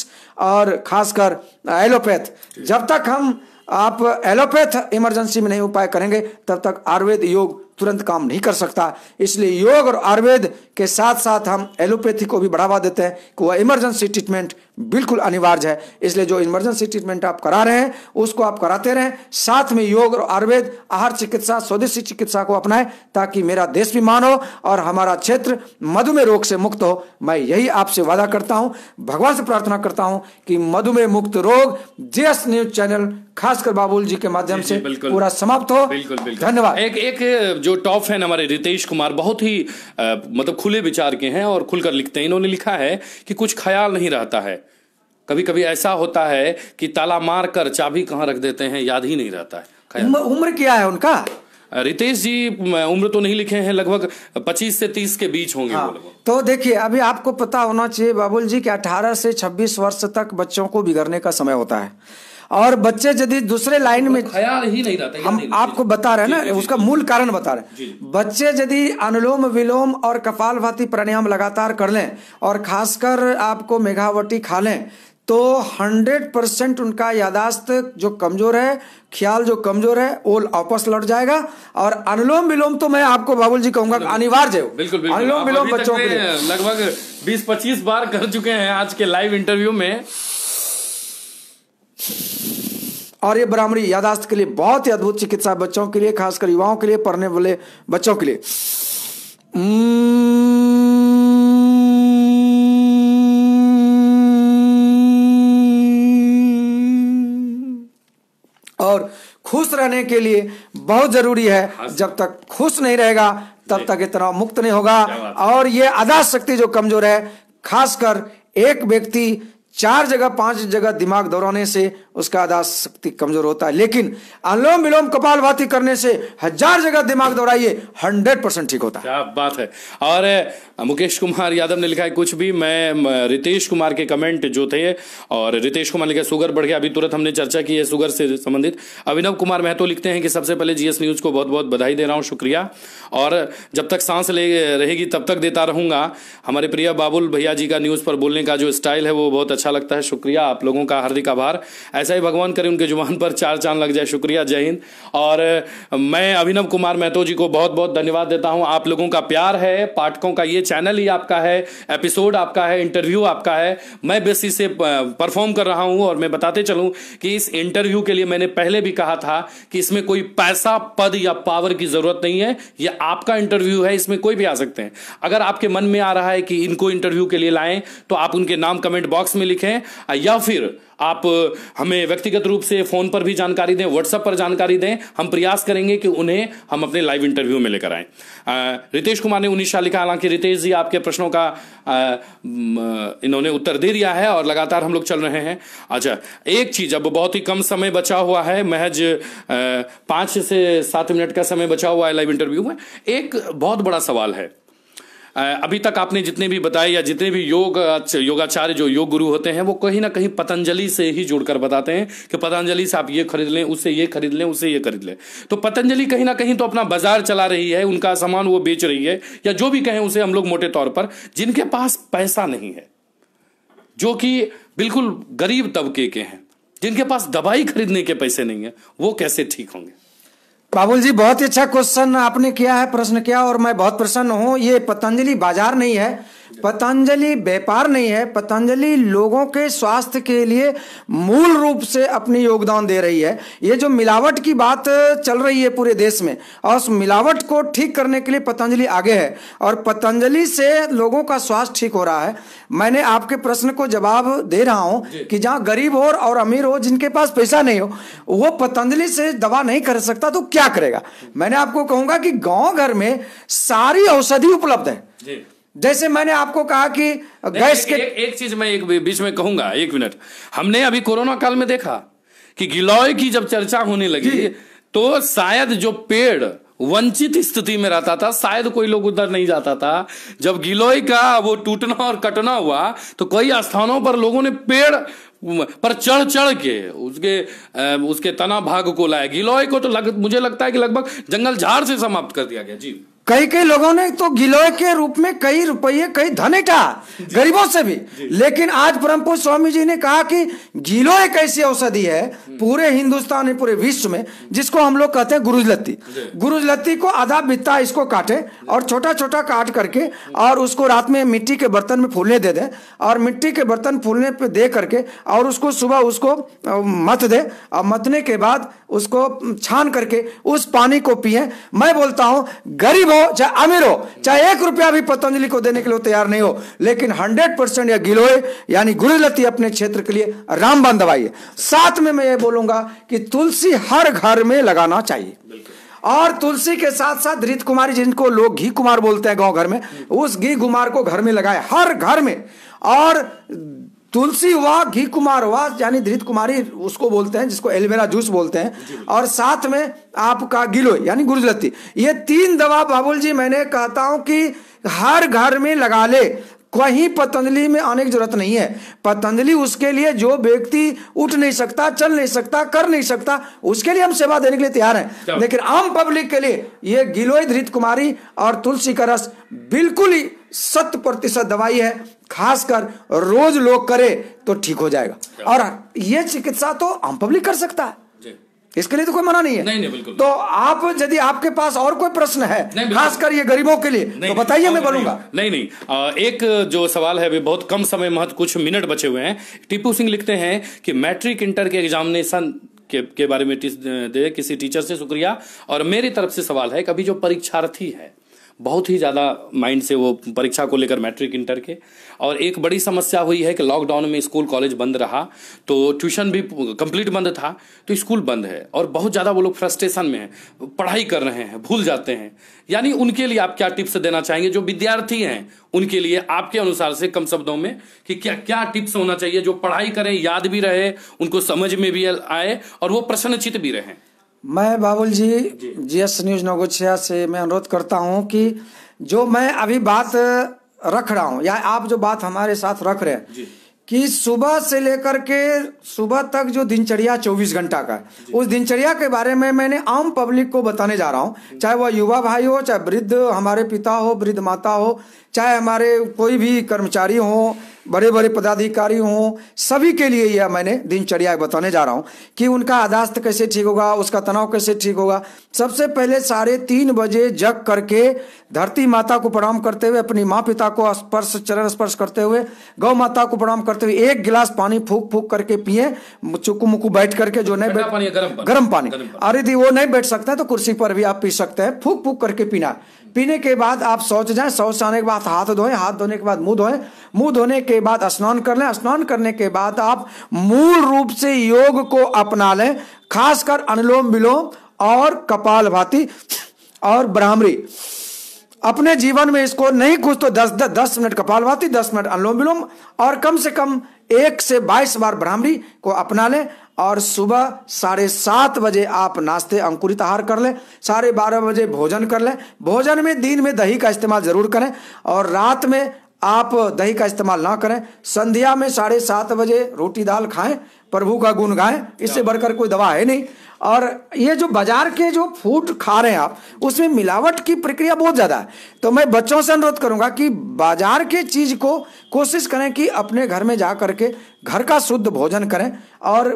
और खासकर एलोपैथ जब तक हम आप एलोपैथ इमरजेंसी में नहीं उपाय करेंगे तब तक आयुर्वेद योग तुरंत काम नहीं कर सकता इसलिए योग और आयुर्वेद के साथ साथ हम एलोपैथी को भी बढ़ावा देते हैं कि वह इमरजेंसी ट्रीटमेंट बिल्कुल अनिवार्य है इसलिए जो इमरजेंसी ट्रीटमेंट आप करा रहे हैं उसको आप कराते रहें साथ में योग और आयुर्वेद आहार चिकित्सा स्वदेशी चिकित्सा को अपनाएं ताकि मेरा देश भी मान हो और हमारा क्षेत्र मधुमेह रोग से मुक्त हो मैं यही आपसे वादा करता हूं भगवान से प्रार्थना करता हूं कि मधुमेह मुक्त रोग जे न्यूज चैनल खासकर बाबुल जी के माध्यम से पूरा समाप्त हो बिल्कुल बिल्कुल धन्यवाद एक एक जो टॉप फैन हमारे रितेश कुमार बहुत ही आ, मतलब खुले विचार के हैं और खुलकर लिखते हैं इन्होंने लिखा है कि कुछ ख्याल नहीं रहता है कभी कभी ऐसा होता है कि ताला मार कर चाबी कहाँ रख देते हैं याद ही नहीं रहता है उम्र, क्या है उनका रितेश जी उम्र तो नहीं लिखे हैं लगभग 25 से 30 के बीच होंगे हाँ, तो देखिए अभी आपको पता होना चाहिए बाबुल जी के 18 से 26 वर्ष तक बच्चों को बिगड़ने का समय होता है और बच्चे यदि दूसरे लाइन में ख्याल ही नहीं रहता हम आपको बता रहे हैं ना उसका मूल कारण बता रहे हैं बच्चे यदि अनुलोम विलोम और कपाल भाती प्राणायाम लगातार कर लें और खासकर आपको मेघावटी खा लें तो 100 परसेंट उनका यादाश्त जो कमजोर है ख्याल जो कमजोर है वो आपस लौट जाएगा और अनुलोम विलोम तो मैं आपको बाबुल जी कहूंगा अनिवार्य है बिल्कुल बिल्कुल अनुलोम विलोम बच्चों के लगभग 20-25 बार कर चुके हैं आज के लाइव इंटरव्यू में और ये ब्राह्मणी यादाश्त के लिए बहुत ही अद्भुत चिकित्सा बच्चों के लिए खासकर युवाओं के लिए पढ़ने वाले बच्चों के लिए और खुश रहने के लिए बहुत जरूरी है जब तक खुश नहीं रहेगा तब तक ये तनाव मुक्त नहीं होगा और ये आदाश शक्ति जो कमजोर है खासकर एक व्यक्ति चार जगह पांच जगह दिमाग दौड़ाने से उसका आधा शक्ति कमजोर होता है लेकिन अनुलोम विलोम कपाल भाती करने से हजार जगह दिमाग दौड़ाइए हंड्रेड परसेंट ठीक होता है क्या बात है और मुकेश कुमार यादव ने लिखा है कुछ भी मैं रितेश कुमार के कमेंट जो थे और रितेश कुमार लिखा सुगर बढ़ गया अभी तुरंत हमने चर्चा की है सुगर से संबंधित अभिनव कुमार महतो लिखते हैं कि सबसे पहले जीएस न्यूज को बहुत बहुत बधाई दे रहा हूँ शुक्रिया और जब तक सांस ले रहेगी तब तक देता रहूंगा हमारे प्रिया बाबुल भैया जी का न्यूज पर बोलने का जो स्टाइल है वो बहुत अच्छा लगता है शुक्रिया आप लोगों का हार्दिक आभार ऐसा ही भगवान करें उनके जुबान पर चार चांद लग जाए शुक्रिया जय हिंद और मैं अभिनव कुमार महतो जी को बहुत बहुत धन्यवाद देता हूँ आप लोगों का प्यार है पाठकों का ये चैनल ही आपका है एपिसोड आपका है इंटरव्यू आपका है मैं बस इसे परफॉर्म कर रहा हूं और मैं बताते चलूं कि इस इंटरव्यू के लिए मैंने पहले भी कहा था कि इसमें कोई पैसा पद या पावर की जरूरत नहीं है यह आपका इंटरव्यू है इसमें कोई भी आ सकते हैं अगर आपके मन में आ रहा है कि इनको इंटरव्यू के लिए लाएं तो आप उनके नाम कमेंट बॉक्स में लिखें या फिर आप हमें व्यक्तिगत रूप से फ़ोन पर भी जानकारी दें व्हाट्सएप पर जानकारी दें हम प्रयास करेंगे कि उन्हें हम अपने लाइव इंटरव्यू में लेकर आए रितेश कुमार ने उन्नीस शाह लिखा हालांकि रितेश जी आपके प्रश्नों का इन्होंने उत्तर दे दिया है और लगातार हम लोग चल रहे हैं अच्छा एक चीज़ अब बहुत ही कम समय बचा हुआ है महज पांच से सात मिनट का समय बचा हुआ है लाइव इंटरव्यू में एक बहुत बड़ा सवाल है अभी तक आपने जितने भी बताए या जितने भी योग योगाचार्य जो योग गुरु होते हैं वो कहीं ना कहीं पतंजलि से ही जुड़कर बताते हैं कि पतंजलि से आप ये खरीद लें उससे ये खरीद लें उससे ये खरीद लें तो पतंजलि कहीं ना कहीं तो अपना बाजार चला रही है उनका सामान वो बेच रही है या जो भी कहें उसे हम लोग मोटे तौर पर जिनके पास पैसा नहीं है जो कि बिल्कुल गरीब तबके के हैं जिनके पास दवाई खरीदने के पैसे नहीं है वो कैसे ठीक होंगे बाबुल जी बहुत ही अच्छा क्वेश्चन आपने किया है प्रश्न किया और मैं बहुत प्रसन्न हूँ ये पतंजलि बाजार नहीं है पतंजलि व्यापार नहीं है पतंजलि लोगों के स्वास्थ्य के लिए मूल रूप से अपनी योगदान दे रही है ये जो मिलावट की बात चल रही है पूरे देश में और उस मिलावट को ठीक करने के लिए पतंजलि आगे है और पतंजलि से लोगों का स्वास्थ्य ठीक हो रहा है मैंने आपके प्रश्न को जवाब दे रहा हूं कि जहाँ गरीब हो और अमीर हो जिनके पास पैसा नहीं हो वो पतंजलि से दवा नहीं कर सकता तो क्या करेगा मैंने आपको कहूंगा कि गांव घर में सारी औषधि उपलब्ध है जैसे मैंने आपको कहा कि गैस के एक, एक चीज मैं एक बीच में कहूंगा एक मिनट हमने अभी कोरोना काल में देखा कि गिलोय की जब चर्चा होने लगी तो शायद जो पेड़ वंचित स्थिति में रहता था शायद कोई लोग उधर नहीं जाता था जब गिलोय का वो टूटना और कटना हुआ तो कई स्थानों पर लोगों ने पेड़ पर चढ़ चढ़ के उसके उसके तना भाग को लाया गिलोय को तो लग, मुझे लगता है कि लगभग जंगल झाड़ से समाप्त कर दिया गया जी कई कई लोगों ने तो गिलोय के रूप में कई रुपये कई धन इटा गरीबों से भी लेकिन आज परमपुर स्वामी जी ने कहा कि गिलो एक ऐसी औषधि है हम्म। पूरे हिंदुस्तान में पूरे विश्व में जिसको हम लोग कहते हैं गुरुजलती गुरुजलती को आधा बित्ता इसको काटे और छोटा छोटा काट करके और उसको रात में मिट्टी के बर्तन में फूलने दे दे और मिट्टी के बर्तन फूलने पर दे करके और उसको सुबह उसको मत दे और मतने के बाद उसको छान करके उस पानी को पिए मैं बोलता हूँ गरीबों चाहे अमीर हो चाहे एक रुपया भी पतंजलि को देने के लिए तैयार नहीं हो लेकिन हंड्रेड परसेंट या गिलोय यानी गुरुलती अपने क्षेत्र के लिए रामबान दवाई है साथ में मैं ये बोलूंगा कि तुलसी हर घर में लगाना चाहिए और तुलसी के साथ साथ रीत कुमारी जिनको लोग घी कुमार बोलते हैं गांव घर में उस घी कुमार को घर में लगाए हर घर में और तुलसी हुआ घी कुमार हुआ यानी धृत कुमारी उसको बोलते हैं जिसको एलवेरा जूस बोलते हैं और साथ में आपका गिलोय यानी गुरुजलती ये तीन दवा बाबुल जी मैंने कहता हूं कि हर घर में लगा ले कहीं पतंजलि में आने की जरूरत नहीं है पतंजलि उसके लिए जो व्यक्ति उठ नहीं सकता चल नहीं सकता कर नहीं सकता उसके लिए हम सेवा देने के लिए तैयार हैं लेकिन आम पब्लिक के लिए ये गिलोय धृत कुमारी और तुलसी का रस बिल्कुल ही शत प्रतिशत दवाई है खासकर रोज लोग करे तो ठीक हो जाएगा और ये चिकित्सा तो आम पब्लिक कर सकता है इसके लिए तो कोई मना नहीं है नहीं, नहीं, बिल्कुल तो आप यदि आपके पास और कोई प्रश्न है खासकर ये गरीबों के लिए तो बताइए मैं बोलूंगा नहीं नहीं आ, एक जो सवाल है अभी बहुत कम समय महत्व कुछ मिनट बचे हुए हैं टीपू सिंह लिखते हैं कि मैट्रिक इंटर के एग्जामिनेशन के, के बारे में दे किसी टीचर से शुक्रिया और मेरी तरफ से सवाल है कि अभी जो परीक्षार्थी है बहुत ही ज़्यादा माइंड से वो परीक्षा को लेकर मैट्रिक इंटर के और एक बड़ी समस्या हुई है कि लॉकडाउन में स्कूल कॉलेज बंद रहा तो ट्यूशन भी कंप्लीट बंद था तो स्कूल बंद है और बहुत ज़्यादा वो लोग फ्रस्ट्रेशन में हैं पढ़ाई कर रहे हैं भूल जाते हैं यानी उनके लिए आप क्या टिप्स देना चाहेंगे जो विद्यार्थी हैं उनके लिए आपके अनुसार से कम शब्दों में कि क्या क्या टिप्स होना चाहिए जो पढ़ाई करें याद भी रहे उनको समझ में भी आए और वो प्रश्नचित भी रहें मैं बाबुल जी जी एस न्यूज नौ से मैं अनुरोध करता हूँ कि जो मैं अभी बात रख रहा हूँ या आप जो बात हमारे साथ रख रहे हैं कि सुबह से लेकर के सुबह तक जो दिनचर्या 24 घंटा का है उस दिनचर्या के बारे में मैंने आम पब्लिक को बताने जा रहा हूँ चाहे वह युवा भाई हो चाहे वृद्ध हमारे पिता हो वृद्ध माता हो चाहे हमारे कोई भी कर्मचारी हो बड़े बड़े पदाधिकारी हों सभी के लिए यह मैंने दिनचर्या बताने जा रहा हूँ कि उनका आदास्त कैसे ठीक होगा उसका तनाव कैसे ठीक होगा सबसे पहले साढ़े तीन बजे जग करके धरती माता को प्रणाम करते हुए अपनी माँ पिता को स्पर्श चरण स्पर्श करते हुए गौ माता को प्रणाम करते हुए एक गिलास पानी फूक फूक करके पिए चुकू मुकू बैठ करके जो नहीं बैठ गर्म पानी अरे दी वो नहीं बैठ सकता तो कुर्सी पर भी आप पी सकते हैं फूक फूक करके पीना पीने के बाद आप शौच जाएं शौच से आने के बाद हाथ धोएं हाथ धोने के बाद मुंह धोएं मुंह धोने के बाद स्नान कर लें स्नान करने के बाद आप मूल रूप से योग को अपना लें खासकर अनुलोम विलोम और कपाल भाती और ब्राह्मरी अपने जीवन में इसको नहीं कुछ तो दस दस, दस मिनट भाती दस मिनट अनुलोम विलोम और कम से कम एक से बाईस बार ब्राह्मरी को अपना लें और सुबह साढ़े सात बजे आप नाश्ते अंकुरित आहार कर लें साढ़े बारह बजे भोजन कर लें भोजन में दिन में दही का इस्तेमाल ज़रूर करें और रात में आप दही का इस्तेमाल ना करें संध्या में साढ़े सात बजे रोटी दाल खाएं प्रभु का गुण गाएं इससे बढ़कर कोई दवा है नहीं और ये जो बाजार के जो फूड खा रहे हैं आप उसमें मिलावट की प्रक्रिया बहुत ज़्यादा है तो मैं बच्चों से अनुरोध करूंगा कि बाजार के चीज़ को कोशिश करें कि अपने घर में जा करके घर का शुद्ध भोजन करें और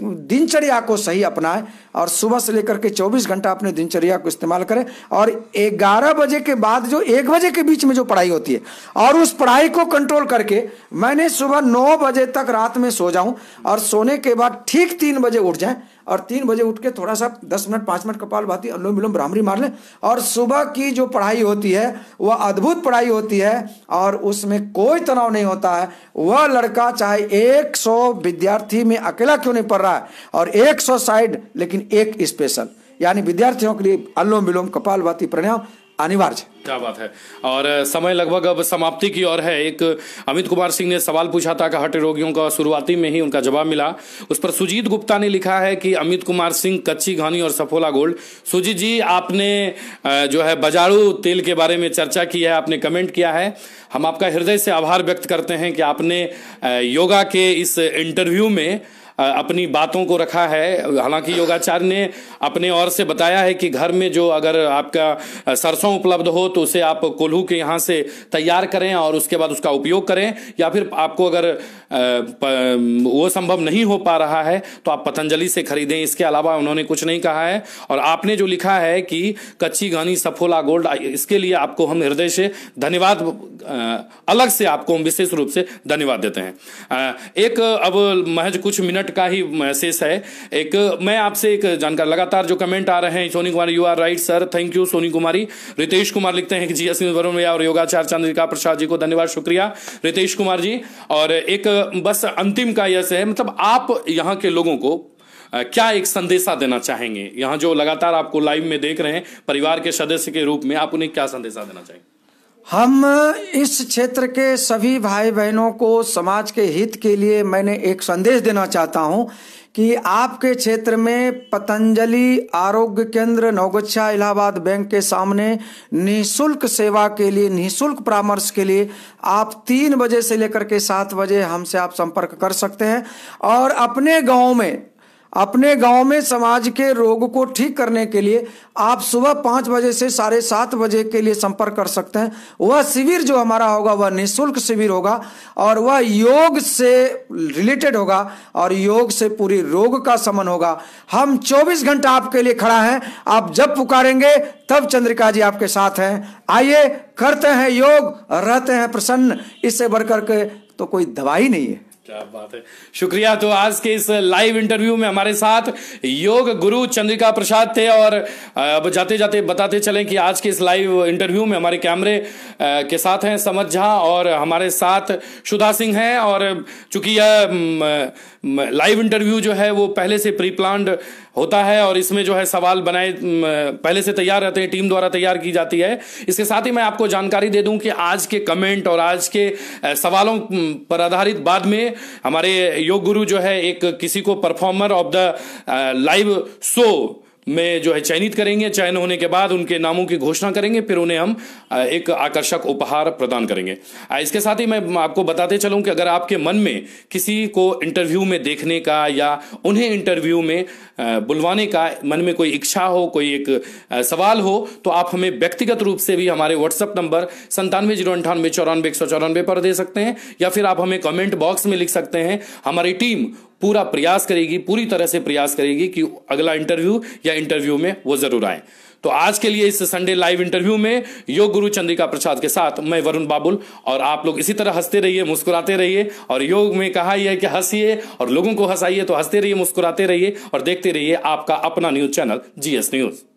दिनचर्या को सही अपनाएं और सुबह से लेकर के 24 घंटा अपने दिनचर्या को इस्तेमाल करें और 11 बजे के बाद जो एक बजे के बीच में जो पढ़ाई होती है और उस पढ़ाई को कंट्रोल करके मैंने सुबह 9 बजे तक रात में सो जाऊं और सोने के बाद ठीक तीन बजे उठ जाएं और तीन बजे उठ के थोड़ा सा दस मिनट पाँच मिनट कपाल भाती अनुलोम विलोम ब्राह्मी मार लें और सुबह की जो पढ़ाई होती है वह अद्भुत पढ़ाई होती है और उसमें कोई तनाव नहीं होता है वह लड़का चाहे एक सौ विद्यार्थी में अकेला क्यों नहीं पढ़ रहा है और एक सौ साइड लेकिन एक स्पेशल यानी विद्यार्थियों के लिए अनुलोम विलोम कपाल भाती प्रणाम अनिवार्य है क्या बात है और समय लगभग अब समाप्ति की ओर है एक अमित कुमार सिंह ने सवाल पूछा था कि हट रोगियों का शुरुआती में ही उनका जवाब मिला उस पर सुजीत गुप्ता ने लिखा है कि अमित कुमार सिंह कच्ची घानी और सफोला गोल्ड सुजीत जी आपने जो है बजारू तेल के बारे में चर्चा की है आपने कमेंट किया है हम आपका हृदय से आभार व्यक्त करते हैं कि आपने योगा के इस इंटरव्यू में अपनी बातों को रखा है हालांकि योगाचार्य ने अपने और से बताया है कि घर में जो अगर आपका सरसों उपलब्ध हो तो उसे आप कोल्हू के यहाँ से तैयार करें और उसके बाद उसका उपयोग करें या फिर आपको अगर वो संभव नहीं हो पा रहा है तो आप पतंजलि से खरीदें इसके अलावा उन्होंने कुछ नहीं कहा है और आपने जो लिखा है कि कच्ची घनी सफोला गोल्ड इसके लिए आपको हम हृदय से धन्यवाद अलग से आपको हम विशेष रूप से धन्यवाद देते हैं एक अब महज कुछ मिनट मिनट का ही मैसेज है एक मैं आपसे एक जानकार लगातार जो कमेंट आ रहे हैं Soni Kumari you are right sir thank you Soni Kumari Ritesh Kumar लिखते हैं कि जी एस वरुण भैया और योगाचार चंद्रिका प्रसाद जी को धन्यवाद शुक्रिया रितेश कुमार जी और एक बस अंतिम का यस है मतलब आप यहाँ के लोगों को क्या एक संदेशा देना चाहेंगे यहाँ जो लगातार आपको लाइव में देख रहे हैं परिवार के सदस्य के रूप में आप उन्हें क्या संदेशा देना चाहेंगे हम इस क्षेत्र के सभी भाई बहनों को समाज के हित के लिए मैंने एक संदेश देना चाहता हूं कि आपके क्षेत्र में पतंजलि आरोग्य केंद्र नौगच्छा इलाहाबाद बैंक के सामने निःशुल्क सेवा के लिए निःशुल्क परामर्श के लिए आप तीन बजे से लेकर के सात बजे हमसे आप संपर्क कर सकते हैं और अपने गांव में अपने गांव में समाज के रोग को ठीक करने के लिए आप सुबह पाँच बजे से साढ़े सात बजे के लिए संपर्क कर सकते हैं वह शिविर जो हमारा होगा वह निःशुल्क शिविर होगा और वह योग से रिलेटेड होगा और योग से पूरी रोग का समन होगा हम 24 घंटा आपके लिए खड़ा हैं आप जब पुकारेंगे तब चंद्रिका जी आपके साथ हैं आइए करते हैं योग रहते हैं प्रसन्न इससे बढ़कर के तो कोई दवाई नहीं है क्या बात है शुक्रिया तो आज के इस लाइव इंटरव्यू में हमारे साथ योग गुरु चंद्रिका प्रसाद थे और अब जाते जाते बताते चलें कि आज के इस लाइव इंटरव्यू में हमारे कैमरे के साथ हैं समझ झा और हमारे साथ सुधा सिंह हैं और चूंकि यह लाइव इंटरव्यू जो है वो पहले से प्री प्लान्ड होता है और इसमें जो है सवाल बनाए पहले से तैयार रहते हैं टीम द्वारा तैयार की जाती है इसके साथ ही मैं आपको जानकारी दे दूं कि आज के कमेंट और आज के सवालों पर आधारित बाद में हमारे योग गुरु जो है एक किसी को performer of the live show में जो है चयनित करेंगे चयन होने के बाद उनके नामों की घोषणा करेंगे फिर उन्हें हम एक आकर्षक उपहार प्रदान करेंगे इसके साथ ही मैं आपको बताते चलूं कि अगर आपके मन में किसी को इंटरव्यू में देखने का या उन्हें इंटरव्यू में बुलवाने का मन में कोई इच्छा हो कोई एक सवाल हो तो आप हमें व्यक्तिगत रूप से भी हमारे व्हाट्सअप नंबर संतानवे जीरो अंठानवे चौरानवे एक सौ चौरानवे पर दे सकते हैं या फिर आप हमें कमेंट बॉक्स में लिख सकते हैं हमारी टीम पूरा प्रयास करेगी पूरी तरह से प्रयास करेगी कि अगला इंटरव्यू या इंटरव्यू में वो जरूर आए तो आज के लिए इस संडे लाइव इंटरव्यू में योग गुरु चंद्रिका प्रसाद के साथ मैं वरुण बाबुल और आप लोग इसी तरह हंसते रहिए मुस्कुराते रहिए और योग में कहा यह है कि हंसिए और लोगों को हंसाइए तो हंसते रहिए मुस्कुराते रहिए और देखते रहिए आपका अपना न्यूज चैनल जीएस न्यूज़